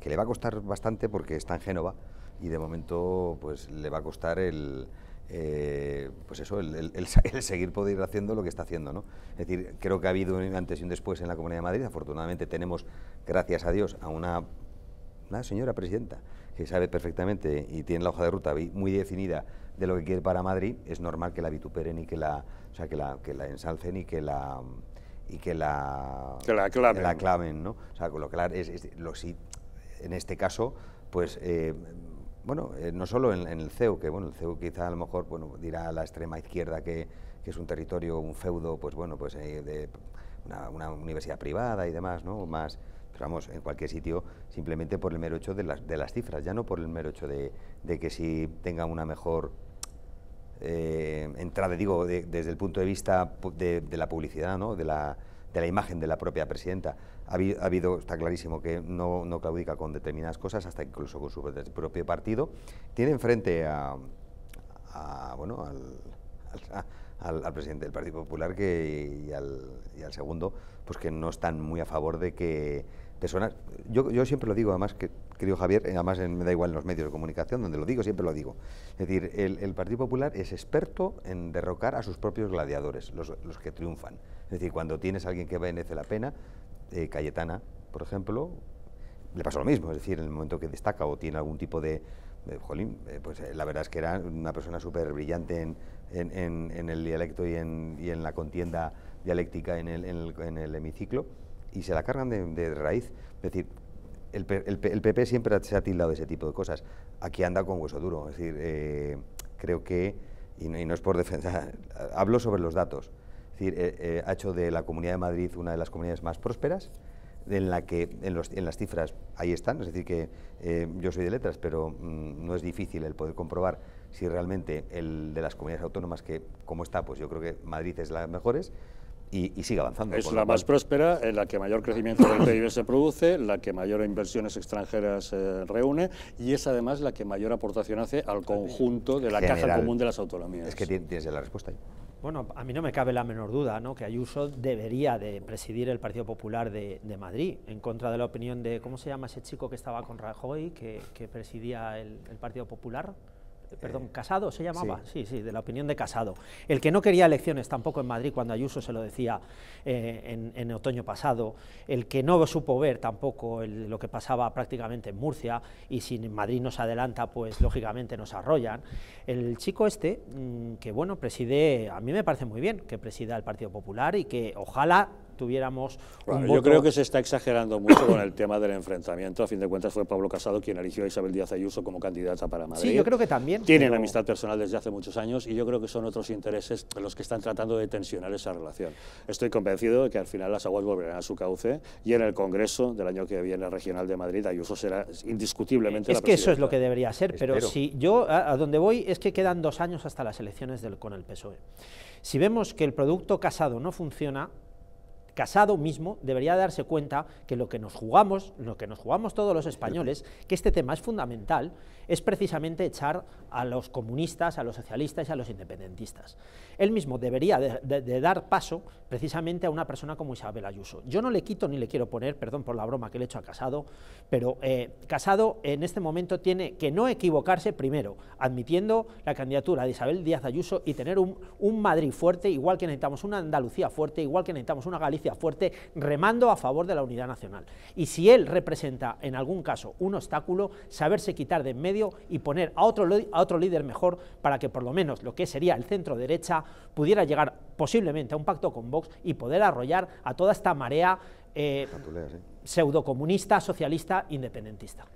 que le va a costar bastante porque está en Génova y de momento pues le va a costar el, eh, pues eso, el, seguir poder ir haciendo lo que está haciendo. ¿no? Es decir, creo que ha habido un antes y un después en la Comunidad de Madrid. Afortunadamente tenemos, gracias a Dios, a una, una señora presidenta que sabe perfectamente y tiene la hoja de ruta muy definida de lo que quiere para Madrid. Es normal que la vituperen y que la, sea, que la, ensalcen y que la y que la, la ¿no? O sea, lo claro es, lo, en este caso, pues eh, bueno, eh, no solo en, el CEU, que bueno, el CEU quizá a lo mejor bueno, dirá a la extrema izquierda que, es un territorio, un feudo, pues bueno, pues eh, de una, universidad privada y demás, ¿no? Más, pero vamos, en cualquier sitio, simplemente por el mero hecho de las, cifras, ya no por el mero hecho de, que si tenga una mejor eh, entrada, digo, desde el punto de vista de, de la publicidad, ¿no? De la, de la imagen de la propia presidenta ha habido, está clarísimo que no, claudica con determinadas cosas, hasta incluso con su propio partido. Tiene enfrente a, bueno, al, presidente del Partido Popular que, y, al, segundo, pues que no están muy a favor de que personas, yo, yo siempre lo digo, además, que, querido Javier, eh, además me da igual en los medios de comunicación, donde lo digo, siempre lo digo. Es decir, el, Partido Popular es experto en derrocar a sus propios gladiadores, los, los que triunfan. Es decir, cuando tienes a alguien que merece la pena, eh, Cayetana, por ejemplo, le pasó lo mismo, es decir, en el momento que destaca o tiene algún tipo de... jolín, eh, pues eh, la verdad es que era una persona súper brillante en, el dialecto y en, la contienda dialéctica en el, hemiciclo, y se la cargan de, raíz. Es decir, el, PP siempre se ha tildado de ese tipo de cosas. Aquí anda con hueso duro, es decir, creo que, y no, y no es por defender, hablo sobre los datos decir, eh, eh, ha hecho de la Comunidad de Madrid una de las comunidades más prósperas, en la que en, las cifras ahí están, es decir, que eh, yo soy de letras, pero mm, no es difícil el poder comprobar si realmente el de las comunidades autónomas que, como está, pues yo creo que Madrid es la mejor y, sigue avanzando. Es la más próspera, en la que mayor crecimiento del PIB se produce, la que mayor inversiones extranjeras se reúne y es además la que mayor aportación hace al conjunto de la caja común de las autonomías. Es que tienes la respuesta ahí. Bueno, a mí no me cabe la menor duda ¿no? que Ayuso debería de presidir el Partido Popular de, Madrid, en contra de la opinión de, ¿cómo se llama ese chico que estaba con Rajoy, que, presidía el Partido Popular? perdón, eh, Casado se llamaba, sí. sí. de la opinión de Casado. El que no quería elecciones tampoco en Madrid cuando Ayuso se lo decía eh, en, otoño pasado, el que no supo ver tampoco lo que pasaba prácticamente en Murcia y si Madrid nos adelanta, pues lógicamente nos arrollan. El chico este, mm, que bueno, preside, a mí me parece muy bien que presida el Partido Popular y que ojalá yo creo que se está exagerando mucho con el tema del enfrentamiento. A fin de cuentas fue Pablo Casado quien eligió a Isabel Díaz Ayuso como candidata para Madrid. Sí, yo creo que también. Tienen amistad personal desde hace muchos años y yo creo que son otros intereses los que están tratando de tensionar esa relación. Estoy convencido de que al final las aguas volverán a su cauce y en el Congreso del año que viene regional de Madrid Ayuso será indiscutiblemente es que eso es lo que debería ser, pero si yo a, donde voy es que quedan dos años hasta las elecciones con el PSOE. Si vemos que el producto casado no funciona, Casado mismo debería darse cuenta que lo que nos jugamos, lo que nos jugamos todos los españoles, que este tema es fundamental, es precisamente echar a los comunistas, a los socialistas y a los independentistas. Él mismo debería de, dar paso precisamente a una persona como Isabel Ayuso. Yo no le quito ni le quiero poner, perdón por la broma que le he hecho a Casado, pero eh, Casado en este momento tiene que no equivocarse primero, admitiendo la candidatura de Isabel Díaz Ayuso y tener un Madrid fuerte, igual que necesitamos una Andalucía fuerte, igual que necesitamos una Galicia Fuerte remando a favor de la unidad nacional. Y si él representa en algún caso un obstáculo, saberse quitar de en medio y poner a otro, a otro líder mejor para que por lo menos lo que sería el centro derecha pudiera llegar posiblemente a un pacto con Vox y poder arrollar a toda esta marea eh, comunista, socialista, independentista.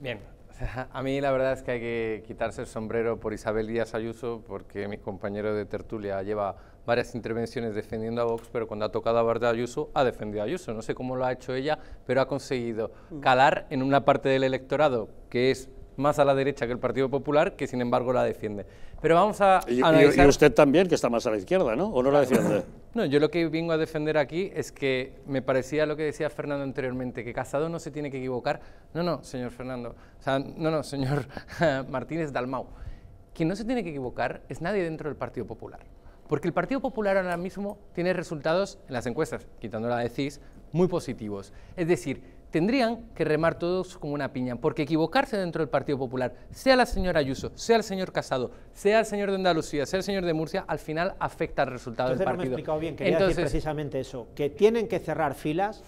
Bien, a mí la verdad es que hay que quitarse el sombrero por Isabel Díaz Ayuso porque mi compañero de tertulia lleva varias intervenciones defendiendo a Vox, pero cuando ha tocado a de Ayuso, ha defendido a Ayuso. No sé cómo lo ha hecho ella, pero ha conseguido mm. calar en una parte del electorado que es más a la derecha que el Partido Popular, que sin embargo la defiende. Pero vamos a analizar... y usted también, que está más a la izquierda, ¿no? ¿O no la defiende? no, yo lo que vengo a defender aquí es que me parecía lo que decía Fernando anteriormente, que Casado no se tiene que equivocar. No, no, señor Fernando. O sea, no, no, señor Martínez Dalmau. Quien no se tiene que equivocar es nadie dentro del Partido Popular. Porque el Partido Popular ahora mismo tiene resultados en las encuestas, quitando la de CIS, muy positivos. Es decir, tendrían que remar todos como una piña, porque equivocarse dentro del Partido Popular, sea la señora Ayuso, sea el señor Casado, sea el señor de Andalucía, sea el señor de Murcia, al final afecta al resultado del partido. me he explicado bien, quería decir precisamente eso, que tienen que cerrar filas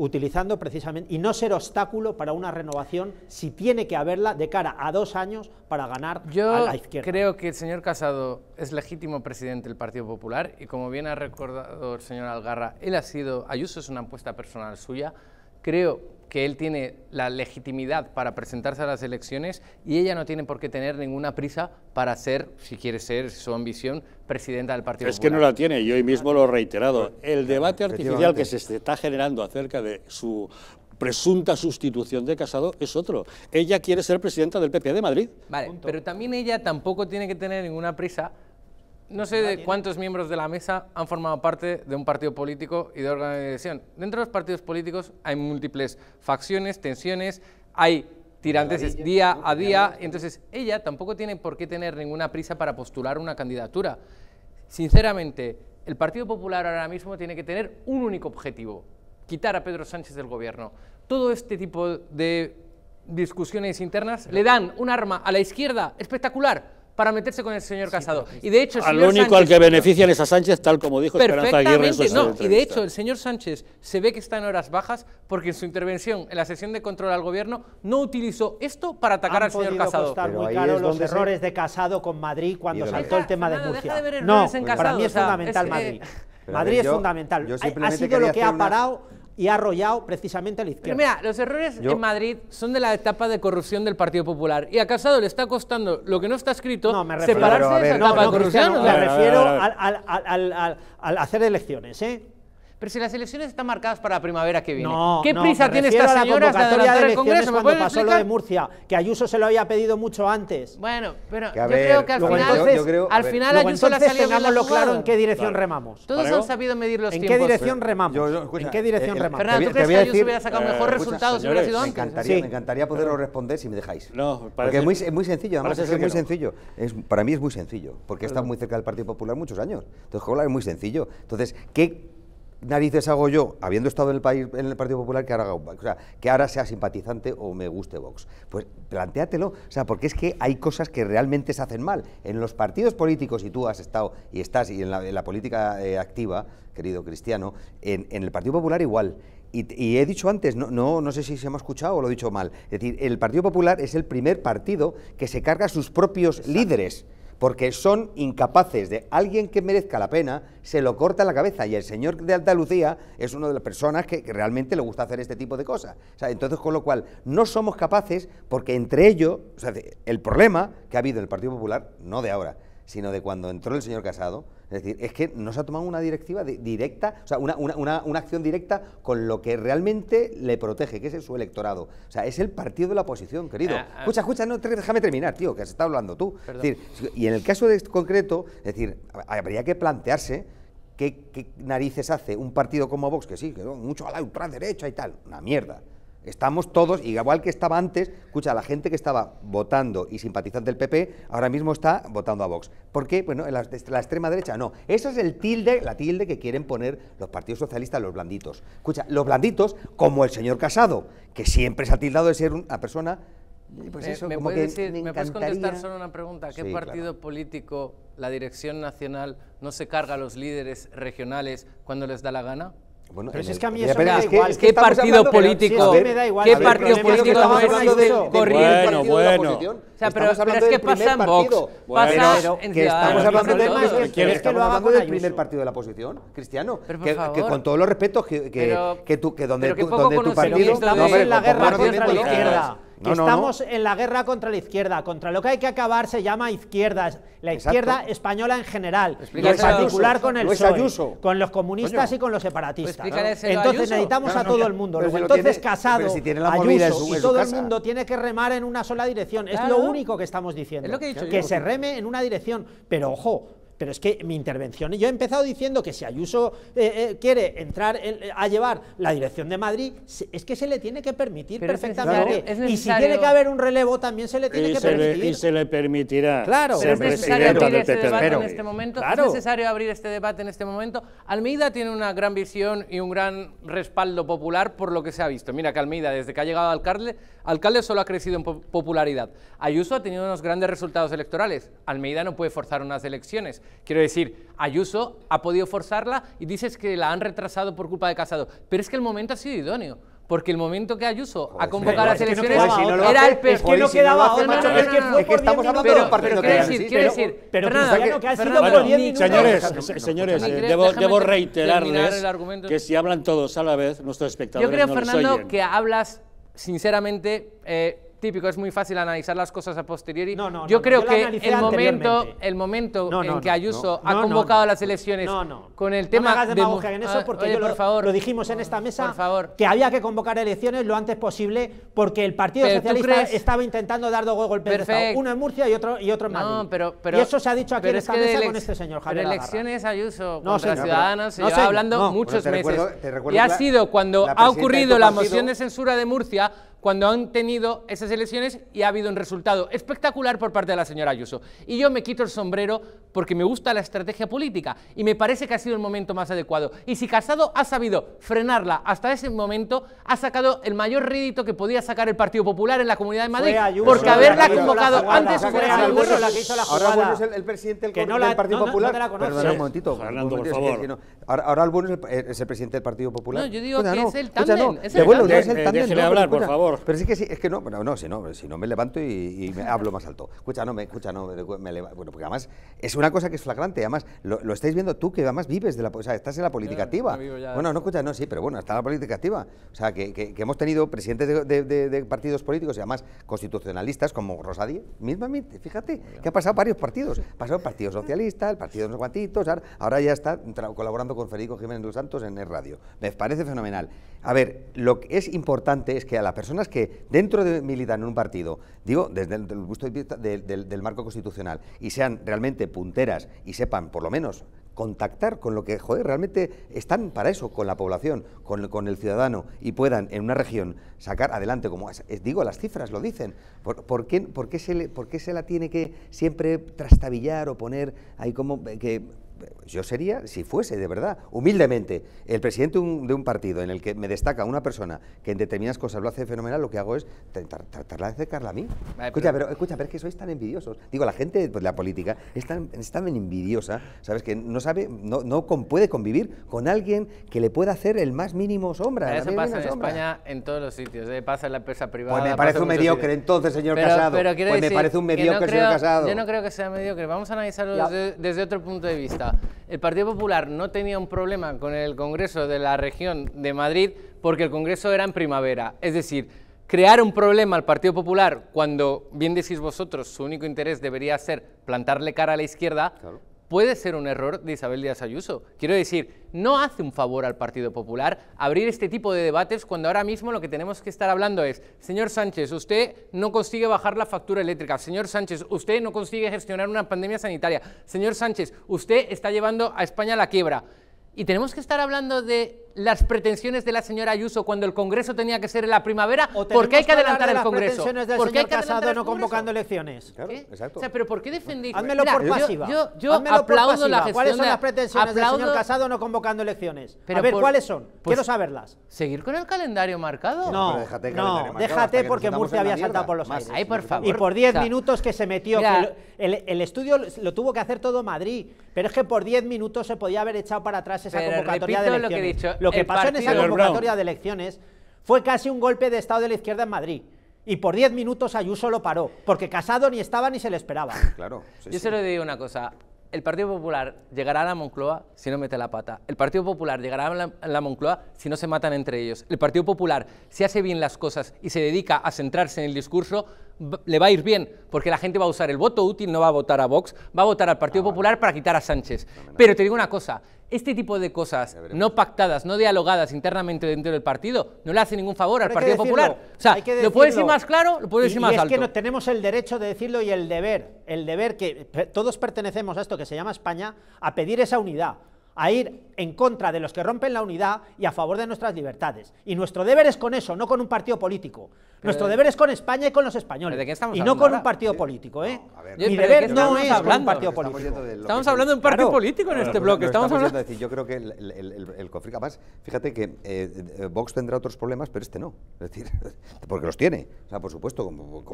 utilizando precisamente y no ser obstáculo para una renovación si tiene que haberla de cara a dos años para ganar Yo a la izquierda. Yo creo que el señor Casado es legítimo presidente del Partido Popular y como bien ha recordado el señor Algarra, él ha sido, Ayuso es una apuesta personal suya, creo que él tiene la legitimidad para presentarse a las elecciones y ella no tiene por qué tener ninguna prisa para ser, si quiere ser su ambición, presidenta del Partido Es que no la tiene, yo hoy mismo lo he reiterado. El debate artificial que se está generando acerca de su presunta sustitución de Casado es otro. Ella quiere ser presidenta del PP de Madrid. Vale, pero también ella tampoco tiene que tener ninguna prisa no sé de cuántos miembros de la mesa han formado parte de un partido político y de organización. Dentro de los partidos políticos hay múltiples facciones, tensiones, hay tirantes día a día. Entonces, ella tampoco tiene por qué tener ninguna prisa para postular una candidatura. Sinceramente, el Partido Popular ahora mismo tiene que tener un único objetivo, quitar a Pedro Sánchez del gobierno. Todo este tipo de discusiones internas le dan un arma a la izquierda espectacular para meterse con el señor Casado. Y de hecho, al único al que benefician es a Sánchez, tal como dijo Esperanza Aguirre en su no, Y de hecho, el señor Sánchez se ve que está en horas bajas porque en su intervención en la sesión de control al gobierno no utilizó esto para atacar al señor Casado. Costar muy caro los errores de Casado con Madrid cuando saltó el tema de Murcia. no, para mí es fundamental Madrid. Madrid es fundamental. Ha sido lo que ha parado y ha arrollado precisamente a la izquierda. mira, los errores en Madrid son de la etapa de corrupción del Partido Popular y a Casado le está costando lo que no está escrito separarse de esa etapa de corrupción. me refiero al, al hacer elecciones, ¿eh? Pero si las elecciones están marcadas para la primavera que viene, no, ¿qué prisa tiene esta señora hasta de el Congreso? cuando pasó lo de Murcia, que Ayuso se lo había pedido mucho antes. Bueno, pero yo creo que al final, al final Ayuso entonces, la salió tengamos lo claro en qué dirección remamos. Todos han sabido medir los tiempos. ¿En qué dirección remamos? Eh, ¿En eh, qué dirección remamos? Fernando, ¿tú crees que Ayuso hubiera sacado eh, mejor resultado si hubiera sido antes? Me encantaría poderlo responder si me dejáis. No, Porque es muy sencillo, además es muy sencillo. Para mí es muy sencillo, porque he muy cerca del Partido Popular muchos años. Entonces, es muy sencillo. Entonces, ¿qué narices hago yo, habiendo estado en el, Partido Popular, que ahora, sea, que ahora simpatizante o me guste Vox? Pues plantéatelo, o sea, porque es que hay cosas que realmente se hacen mal. En los partidos políticos, y tú has estado y estás y en la, política eh, activa, querido Cristiano, en, el Partido Popular igual. Y, he dicho antes, no, no, no sé si se me ha escuchado o lo he dicho mal, es decir, el Partido Popular es el primer partido que se carga a sus propios líderes porque son incapaces de alguien que merezca la pena, se lo corta la cabeza. Y el señor de Andalucía es una de las personas que, realmente le gusta hacer este tipo de cosas. entonces, con lo cual, no somos capaces, porque entre ellos, el problema que ha habido en el Partido Popular, no de ahora, sino de cuando entró el señor Casado, es decir, es que no se ha tomado una directiva directa, o sea, una, una, una, acción directa con lo que realmente le protege, que es su electorado. O sea, es el partido de la oposición, querido. Ah, ah. escucha, escucha, no, déjame terminar, tío, que has estado hablando tú. y en el caso de este concreto, es decir, habría que plantearse qué, narices hace un partido como Vox, que sí, que mucho a la ultraderecha y tal, una mierda. Estamos todos, igual que estaba antes, escucha, la gente que estaba votando y simpatizante del PP, ahora mismo está votando a Vox. ¿Por qué? Bueno, la, extrema derecha no. Esa es el tilde, la tilde que quieren poner los partidos socialistas, los blanditos. Escucha, los blanditos, como el señor Casado, que siempre se ha tildado de ser una persona ¿Me, puedes contestar solo una pregunta? ¿Qué partido político, la dirección nacional, no se carga a los líderes regionales cuando les da la gana? Bueno, pero si es que a mí eso me da igual. ¿Qué partido político? ¿Qué partido político no es de, corriendo? Bueno, bueno. O sea, pero, es que pasa en Vox. Pasa en que estamos hablando del es que lo hablando del primer partido de la oposición, Cristiano. Que, con todos los respetos que, que, que, donde, tu partido... no en la guerra contra la izquierda estamos en la guerra contra la izquierda, contra lo que hay que acabar se llama izquierdas, la izquierda española en general, y en particular con el PSOE, con los comunistas y con los separatistas. Pues entonces necesitamos a todo el mundo. entonces Casado, Ayuso y todo el mundo tiene que remar en una sola dirección. Es lo único que estamos diciendo. que, se reme en una dirección, pero ojo, pero es que mi intervención, yo he empezado diciendo que si Ayuso eh, eh, quiere entrar eh, a llevar la dirección de Madrid, es que se le tiene que permitir perfectamente. y si tiene que haber un relevo, también se le tiene que permitir. y se le permitirá. Claro, es necesario abrir este debate en este momento. Es necesario abrir este debate en este momento. Almeida tiene una gran visión y un gran respaldo popular por lo que se ha visto. Mira que Almeida, desde que ha llegado al Carle alcalde solo ha crecido en popularidad. Ayuso ha tenido unos grandes resultados electorales. Almeida no puede forzar unas elecciones. Quiero decir, Ayuso ha podido forzarla y dices que la han retrasado por culpa de Casado. Pero es que el momento ha sido idóneo. Porque el momento que Ayuso ha convocado a las elecciones era el peor. Es que no quedaba es que estamos hablando de un partido que decir, quiero decir, pero, que, ha sido Señores, señores, debo, reiterarles que si hablan todos a la vez, nuestros espectadores Yo creo, Fernando, que hablas sinceramente, eh, típico, es muy fácil analizar las cosas a posteriori. No, no, yo creo que el momento, en que Ayuso ha convocado las elecciones con el tema... No me hagas en eso ah, porque por lo, favor, lo dijimos en esta mesa que había que convocar elecciones lo antes posible porque el Partido Socialista estaba intentando dar dos golpes de Estado. Uno en Murcia y otro, y otro en Madrid. y eso se ha dicho aquí en esta mesa con este señor Javier Pero elecciones Ayuso contra Ciudadanos se lleva hablando muchos meses. Y ha sido cuando ha ocurrido la moción de censura de Murcia cuando han tenido esas elecciones y ha habido un resultado espectacular por parte de la señora Ayuso. Y yo me quito el sombrero porque me gusta la estrategia política y me parece que ha sido el momento más adecuado. Y si Casado ha sabido frenarla hasta ese momento, ha sacado el mayor rédito que podía sacar el Partido Popular en la Comunidad de Madrid. porque haberla convocado antes fue Ayuso la que hizo la jugada. Ahora es el, presidente del, Partido Popular. No, un momentito. por favor. ahora, ahora eh, es el, presidente del Partido Popular. No, yo digo que es el también. Es el, tándem. Eh, hablar, por favor. Pero sí que sí, es que no, bueno, no, si no, si no me levanto y, me hablo más alto. Escucha, no, me, escucha, no, me, levanto. Bueno, porque además es una cosa que es flagrante, además lo, estáis viendo tú que además vives de la, o sea, estás en la política activa. Bueno, no escucha, no, sí, pero bueno, está en la política activa. O sea, que, hemos tenido presidentes de, partidos políticos y además constitucionalistas como Rosadí, mismamente, fíjate, que ha pasado varios partidos. ha pasado el Partido Socialista, el Partido de los Guantitos, ahora, ya está colaborando con Federico Jiménez los Santos en el radio. Me parece fenomenal. A ver, lo que es importante es que a la persona que dentro de militan en un partido, digo, desde el punto de vista del marco constitucional, y sean realmente punteras y sepan, por lo menos, contactar con lo que, joder, realmente están para eso, con la población, con, el ciudadano, y puedan en una región sacar adelante, como digo, las cifras lo dicen. ¿Por, qué, se ¿Por, qué, se la tiene que siempre trastabillar o poner ahí como eh, que yo sería, si fuese de verdad, humildemente, el presidente de un partido en el que me destaca una persona que en determinadas cosas lo hace fenomenal, lo que hago es tratar, tratarla de acercarla a mí. escucha, pero, escucha, pero es que sois tan envidiosos. Digo, la gente de la política es tan, envidiosa, ¿sabes? Que no sabe, no, no puede convivir con alguien que le pueda hacer el más mínimo sombra. Eso pasa en España en todos los sitios, ¿eh? pasa en la empresa privada. Pues me pues parece un mediocre entonces, señor Casado. pues me parece un mediocre, señor Casado. Yo no creo que sea mediocre, vamos a analizarlo desde otro punto de vista. El Partido Popular no tenía un problema con el Congreso de la región de Madrid porque el Congreso era en primavera. Es decir, crear un problema al Partido Popular cuando, bien decís vosotros, su único interés debería ser plantarle cara a la izquierda, puede ser un error de Isabel Díaz Ayuso. Quiero decir, no hace un favor al Partido Popular abrir este tipo de debates cuando ahora mismo lo que tenemos que estar hablando es, señor Sánchez, usted no consigue bajar la factura eléctrica, señor Sánchez, usted no consigue gestionar una pandemia sanitaria, señor Sánchez, usted está llevando a España a la quiebra. Y tenemos que estar hablando de las pretensiones de la señora Ayuso cuando el Congreso tenía que ser en la primavera? ¿Por qué hay que adelantar el Congreso? ¿Por qué hay Casado no convocando elecciones? pero ¿por qué por pasiva. Yo, yo, aplaudo ¿Cuáles son las pretensiones del señor Casado no convocando elecciones? Pero a ver, ¿cuáles son? Pues Quiero saberlas. ¿Seguir con el calendario marcado? No, déjate, no, déjate porque Murcia había saltado por los aires. por favor. Y por 10 minutos que se metió. el, estudio lo tuvo que hacer todo Madrid, pero es que por 10 minutos se podía haber echado para atrás esa convocatoria de elecciones. dicho lo que pasó en esa convocatoria de elecciones fue casi un golpe de estado de la izquierda en Madrid. Y por diez minutos Ayuso lo paró, porque Casado ni estaba ni se le esperaba. Claro. Yo se lo digo una cosa. El Partido Popular llegará a la Moncloa si no mete la pata. El Partido Popular llegará a la, Moncloa si no se matan entre ellos. El Partido Popular, si hace bien las cosas y se dedica a centrarse en el discurso, le va a ir bien, porque la gente va a usar el voto útil, no va a votar a Vox, va a votar al Partido ah, Popular para quitar a Sánchez. Pero te digo una cosa, este tipo de cosas no pactadas, no dialogadas internamente dentro del partido, no le hace ningún favor al Partido Popular. O sea, lo puede decir más claro, lo puede decir más y es que no, tenemos el derecho de decirlo y el deber, el deber que todos pertenecemos a esto que se llama España, a pedir esa unidad a ir en contra de los que rompen la unidad y a favor de nuestras libertades. Y nuestro deber es con eso, no con un partido político. nuestro deber es con España y con los españoles. ¿De qué estamos y no con un partido político, ¿eh? Mi deber no es hablar con un partido político. estamos hablando de un partido político en este bloque. estamos, hablando... yo creo que el, el, conflicto... Además, fíjate que eh, Vox tendrá otros problemas, pero este no. Es decir, porque los tiene. O sea, por supuesto, como...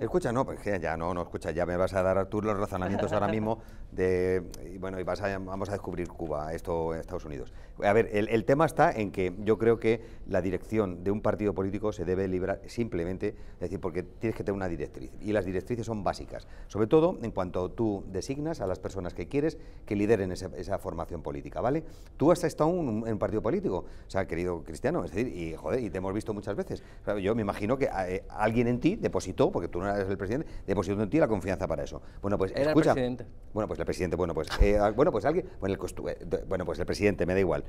Escucha, no, pues ya no, no, escucha, ya me vas a dar, tú los razonamientos ahora mismo de... Y bueno, y vas vamos a descubrir Cuba, esto en Estados Unidos. A ver, el, tema está en que yo creo que la dirección de un partido político se debe librar simplemente, es decir, porque tienes que tener una directriz, y las directrices son básicas, sobre todo en cuanto tú designas a las personas que quieres que lideren esa, esa formación política, ¿vale? Tú has estado en un, partido político, o sea, querido Cristiano, es decir, y joder, y te hemos visto muchas veces. yo me imagino que eh, alguien en ti depositó, porque tú no eres el presidente, depositó en ti la confianza para eso. Bueno, pues El presidente. Bueno, pues el presidente, bueno, pues eh, ah, bueno, pues alguien, eh, bueno, pues el presidente, me da igual,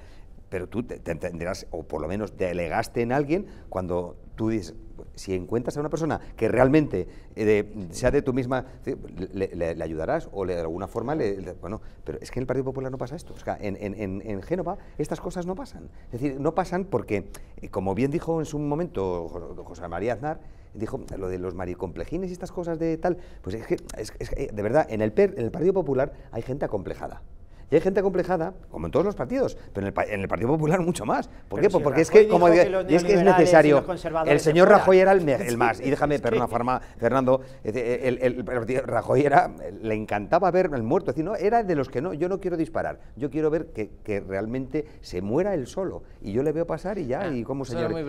pero tú te, entenderás, o por lo menos delegaste en alguien cuando tú dices, si encuentras a una persona que realmente eh, sea de tu misma, eh, le, ayudarás o de alguna forma le, Bueno, pero es que en el Partido Popular no pasa esto. en, Génova estas cosas no pasan. Es decir, no pasan porque, como bien dijo en su momento José María Aznar, dijo lo de los maricomplejines y estas cosas de tal, pues es que, de verdad, en el, e en el Partido Popular hay gente acomplejada. Y hay gente complejada, como en todos los partidos, pero en el, Partido Popular mucho más. ¿Por qué? porque es que, es, es necesario. El señor Rajoy era el, más. Y déjame, perdona, farma, Fernando, eh, el, Rajoy era, le encantaba ver el muerto. Es no, era de los que no, yo no quiero disparar. Yo quiero ver que, realmente se muera él solo. Y yo le veo pasar y ya, ah, y como señor. Muy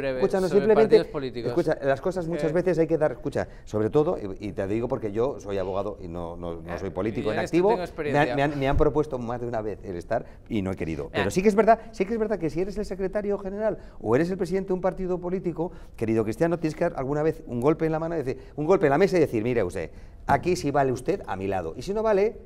simplemente. Políticos. Escucha, las cosas muchas veces hay que dar, escucha, sobre todo, y, te digo porque yo soy abogado y no, eh, soy político en activo, me, han, propuesto más de vez el estar y no he querido. Pero sí que es verdad, sí que es verdad que si eres el secretario general o eres el presidente de un partido político, querido Cristiano, tienes que dar alguna vez un golpe en la mano, y decir, un golpe en la mesa y decir, mire usted, aquí si vale usted a mi lado y si no vale,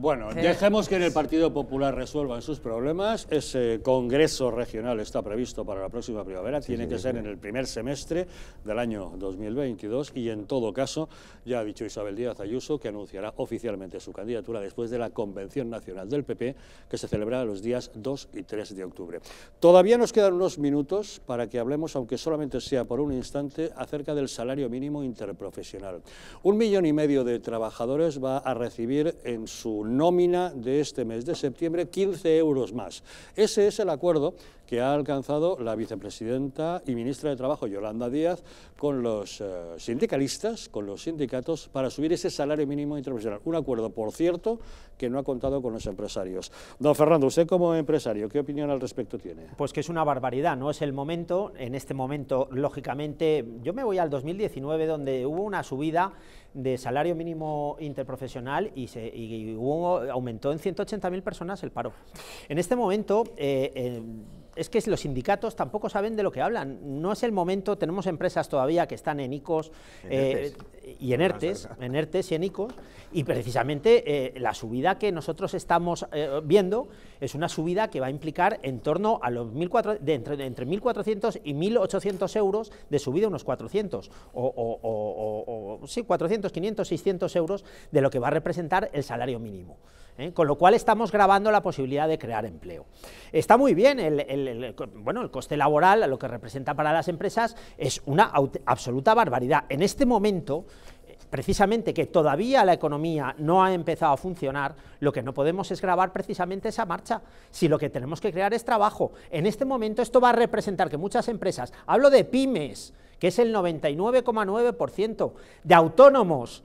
bueno, dejemos que en el Partido Popular resuelvan sus problemas. Ese Congreso Regional está previsto para la próxima primavera. Tiene que ser en el primer semestre del año 2022 y en todo caso, ya ha dicho Isabel Díaz Ayuso que anunciará oficialmente su candidatura después de la Convención Nacional del PP que se celebrará los días 2 y 3 de octubre. Todavía nos quedan unos minutos para que hablemos, aunque solamente sea por un instante, acerca del salario mínimo interprofesional. Un millón y medio de trabajadores va a recibir en su nómina de este mes de septiembre 15 euros más. Ese es el acuerdo que ha alcanzado la vicepresidenta y ministra de Trabajo, Yolanda Díaz, con los eh, sindicalistas, con los sindicatos, para subir ese salario mínimo interprofesional. Un acuerdo, por cierto, que no ha contado con los empresarios. Don Fernando, usted como empresario, ¿qué opinión al respecto tiene? Pues que es una barbaridad, no es el momento, en este momento, lógicamente, yo me voy al 2019, donde hubo una subida de salario mínimo interprofesional y, se, hubo, aumentó en 180.000 personas el paro. En este momento, eh, eh, es que los sindicatos tampoco saben de lo que hablan. No es el momento, tenemos empresas todavía que están en ICOs eh, y en ERTES, en ERTES y en ICOs, y precisamente eh, la subida que nosotros estamos eh, viendo es una subida que va a implicar en torno a los entre, 1.400 y 1.800 euros de subida, unos 400, o, sí, 400, 500, 600 euros de lo que va a representar el salario mínimo. ¿eh? con lo cual estamos grabando la posibilidad de crear empleo. Está muy bien, bueno, el coste laboral, lo que representa para las empresas, es una absoluta barbaridad. En este momento, precisamente que todavía la economía no ha empezado a funcionar, lo que no podemos es grabar precisamente esa marcha, si lo que tenemos que crear es trabajo. En este momento esto va a representar que muchas empresas, hablo de pymes, que es el 99,9%, de autónomos,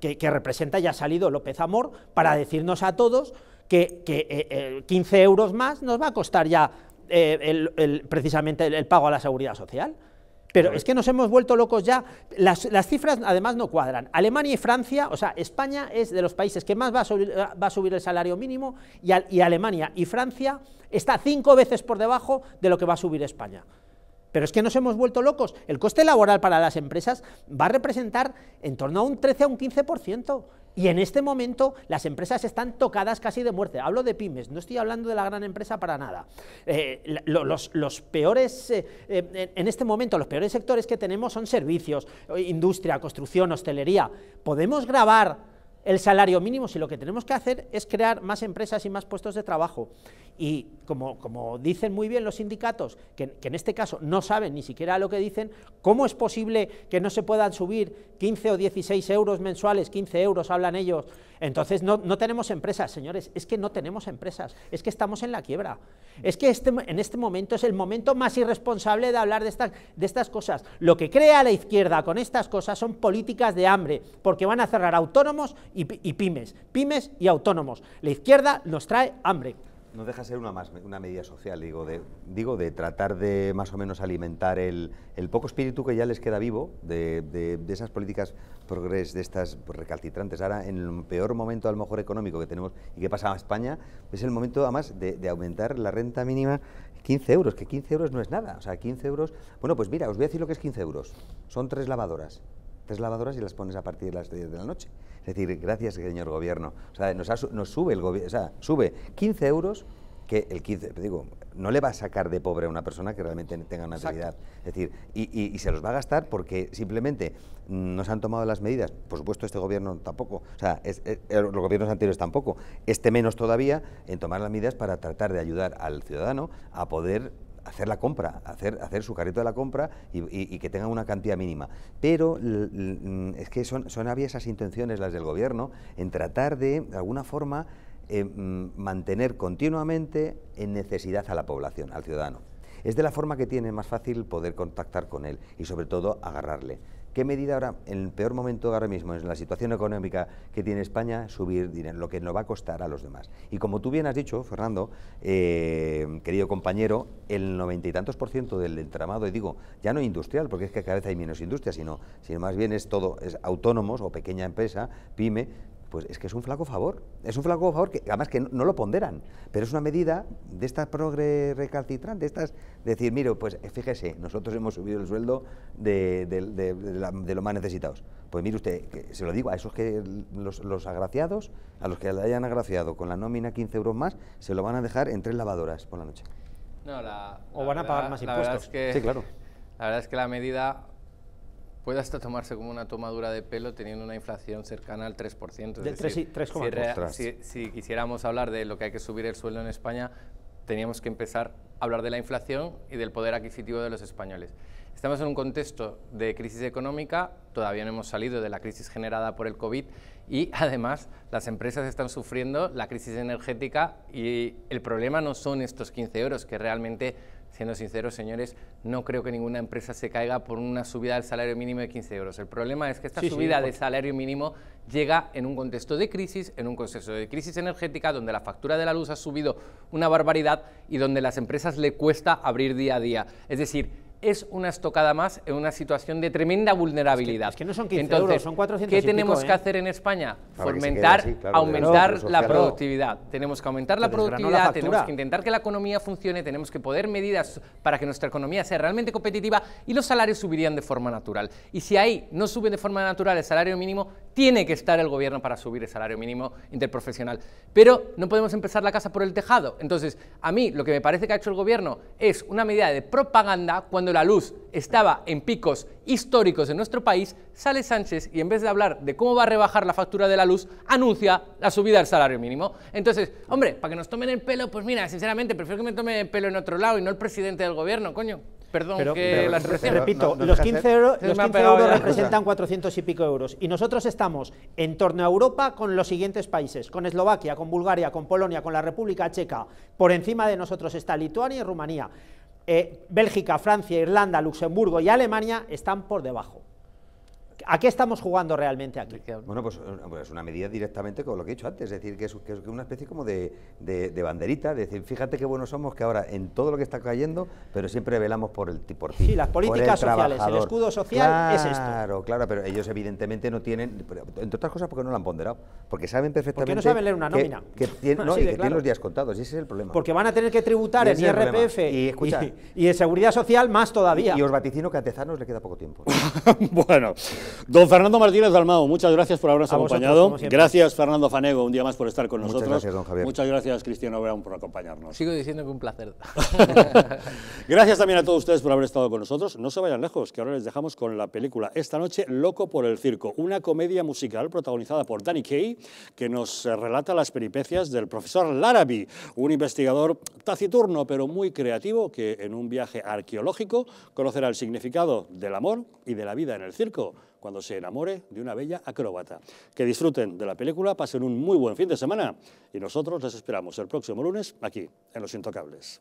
que, representa ya ha salido López Amor, para decirnos a todos que, que 15 eh, eh, euros más nos va a costar ya eh, el, precisamente el, pago a la seguridad social. Pero es que nos hemos vuelto locos ya. Las, cifras además no cuadran. Alemania y Francia, o sea, España es de los países que más va a subir, va a subir el salario mínimo y, y Alemania y Francia está cinco veces por debajo de lo que va a subir España. Pero es que nos hemos vuelto locos. El coste laboral para las empresas va a representar en torno a un 13 a un 15%. Y en este momento las empresas están tocadas casi de muerte. Hablo de pymes, no estoy hablando de la gran empresa para nada. Eh, los, peores, eh, eh, en este momento, los peores sectores que tenemos son servicios, industria, construcción, hostelería. Podemos grabar el salario mínimo si lo que tenemos que hacer es crear más empresas y más puestos de trabajo y como, dicen muy bien los sindicatos, que, en este caso no saben ni siquiera lo que dicen, ¿cómo es posible que no se puedan subir 15 o 16 euros mensuales, 15 euros hablan ellos? Entonces no, tenemos empresas, señores, es que no tenemos empresas, es que estamos en la quiebra, es que este, en este momento es el momento más irresponsable de hablar de estas, de estas cosas. Lo que crea la izquierda con estas cosas son políticas de hambre, porque van a cerrar autónomos y pymes, pymes y autónomos. La izquierda nos trae hambre no deja ser una, más, una medida social, digo de, digo, de tratar de más o menos alimentar el, el poco espíritu que ya les queda vivo de, de, esas políticas progres, de estas recalcitrantes. Ahora, en el peor momento, a lo mejor económico que tenemos y que pasa a España, es el momento, además, de, de aumentar la renta mínima 15 euros, que 15 euros no es nada. O sea, 15 euros. Bueno, pues mira, os voy a decir lo que es 15 euros. Son tres lavadoras. Tres lavadoras y las pones a partir de las 10 de la noche. Es decir, gracias, señor gobierno. O sea, nos, sube el gobierno, sube 15 euros que el 15, digo, no le va a sacar de pobre a una persona que realmente tenga una Es decir, y, se los va a gastar porque simplemente no se han tomado las medidas. Por supuesto, este gobierno tampoco, o sea, eh, los gobiernos anteriores tampoco, este menos todavía, en tomar las medidas para tratar de ayudar al ciudadano a poder hacer la compra, hacer, su carrito de la compra y, que tengan una cantidad mínima. Pero es que son, esas intenciones las del gobierno en tratar de, de alguna forma, eh, mm, mantener continuamente en necesidad a la población, al ciudadano. Es de la forma que tiene más fácil poder contactar con él y sobre todo agarrarle. ¿Qué medida ahora, en el peor momento ahora mismo, en la situación económica que tiene España, subir dinero, lo que nos va a costar a los demás? Y como tú bien has dicho, Fernando, eh, querido compañero, el noventa y tantos por ciento del entramado, y digo, ya no industrial, porque es que cada vez hay menos industria, sino, sino más bien es todo, es autónomos o pequeña empresa, pyme, pues es que es un flaco favor. Es un flaco favor que además que no, lo ponderan, pero es una medida de estas progre recalcitrante, estas, decir, mire, pues eh, fíjese, nosotros hemos subido el sueldo de, de, los más necesitados. Pues mire usted, se lo digo a esos que los, agraciados, a los que le hayan agraciado con la nómina 15 euros más, se lo van a dejar en tres lavadoras por la noche. No, o van a pagar más impuestos. sí, claro. La verdad es que la medida puede hasta tomarse como una tomadura de pelo teniendo una inflación cercana al 3%. Del Si, si, quisiéramos hablar de lo que hay que subir el sueldo en España, teníamos que empezar a hablar de la inflación y del poder adquisitivo de los españoles. Estamos en un contexto de crisis económica, todavía no hemos salido de la crisis generada por el COVID y además las empresas están sufriendo la crisis energética y el problema no son estos 15 euros que realmente siendo sinceros, señores, no creo que ninguna empresa se caiga por una subida del salario mínimo de 15 euros. El problema es que esta subida del de salario mínimo llega en un contexto de crisis, en un contexto de crisis energética, donde la factura de la luz ha subido una barbaridad y donde las empresas le cuesta abrir día a día. Es decir, es una estocada más en una situación de tremenda vulnerabilidad. Entonces, ¿qué tenemos ¿eh? que hacer en España? Fomentar, aumentar la productividad. Tenemos que aumentar la productividad, tenemos que intentar que la economía funcione, tenemos que poder medidas para que nuestra economía sea realmente competitiva y los salarios subirían de forma natural. Y si ahí no sube de forma natural el salario mínimo, tiene que estar el gobierno para subir el salario mínimo interprofesional. Pero no podemos empezar la casa por el tejado. Entonces, a mí lo que me parece que ha hecho el gobierno es una medida de propaganda cuando la luz estaba en picos históricos en nuestro país, sale Sánchez y en vez de hablar de cómo va a rebajar la factura de la luz, anuncia la subida del salario mínimo. Entonces, hombre, para que nos tomen el pelo, pues mira, sinceramente prefiero que me tomen el pelo en otro lado y no el presidente del gobierno, coño perdón, pero, Repito, los 15, euros, representan 400 y pico euros. Y nosotros estamos en torno a Europa con los siguientes países, con Eslovaquia, con Bulgaria, con Polonia, con la República Checa. Por encima de nosotros está Lituania y Rumanía. Eh, Bélgica, Francia, Irlanda, Luxemburgo y Alemania están por debajo. ¿A qué estamos jugando realmente aquí? Bueno, pues eh, es una medida directamente con lo que he dicho antes, es decir, que es, una especie como de, banderita, de decir, fíjate qué buenos somos que ahora en todo lo que está cayendo, pero siempre velamos por el tipo. Sí, las políticas sociales, el escudo social es esto. Claro, claro, pero ellos evidentemente no tienen, entre otras cosas porque no lo han ponderado, porque saben perfectamente... Porque no saben leer una nómina. Que, tienen los días contados, y ese es el problema. Porque van a tener que tributar en IRPF y, y, en Seguridad Social más todavía. Y, os vaticino que a Tezanos le queda poco tiempo. bueno... Don Fernando Martínez Dalmao, muchas gracias por habernos acompañado. gracias, Fernando Fanego, un día más por estar con nosotros. Muchas gracias, Cristiano Brown, por acompañarnos. Sigo diciendo que un placer. gracias también a todos ustedes por haber estado con nosotros. No se vayan lejos, que ahora les dejamos con la película Esta noche, Loco por el Circo, una comedia musical protagonizada por Danny Kaye, que nos relata las peripecias del profesor Larabi, un investigador taciturno pero muy creativo que en un viaje arqueológico conocerá el significado del amor y de la vida en el circo cuando se enamore de una bella acróbata. Que disfruten de la película, pasen un muy buen fin de semana y nosotros les esperamos el próximo lunes aquí, en Los Intocables.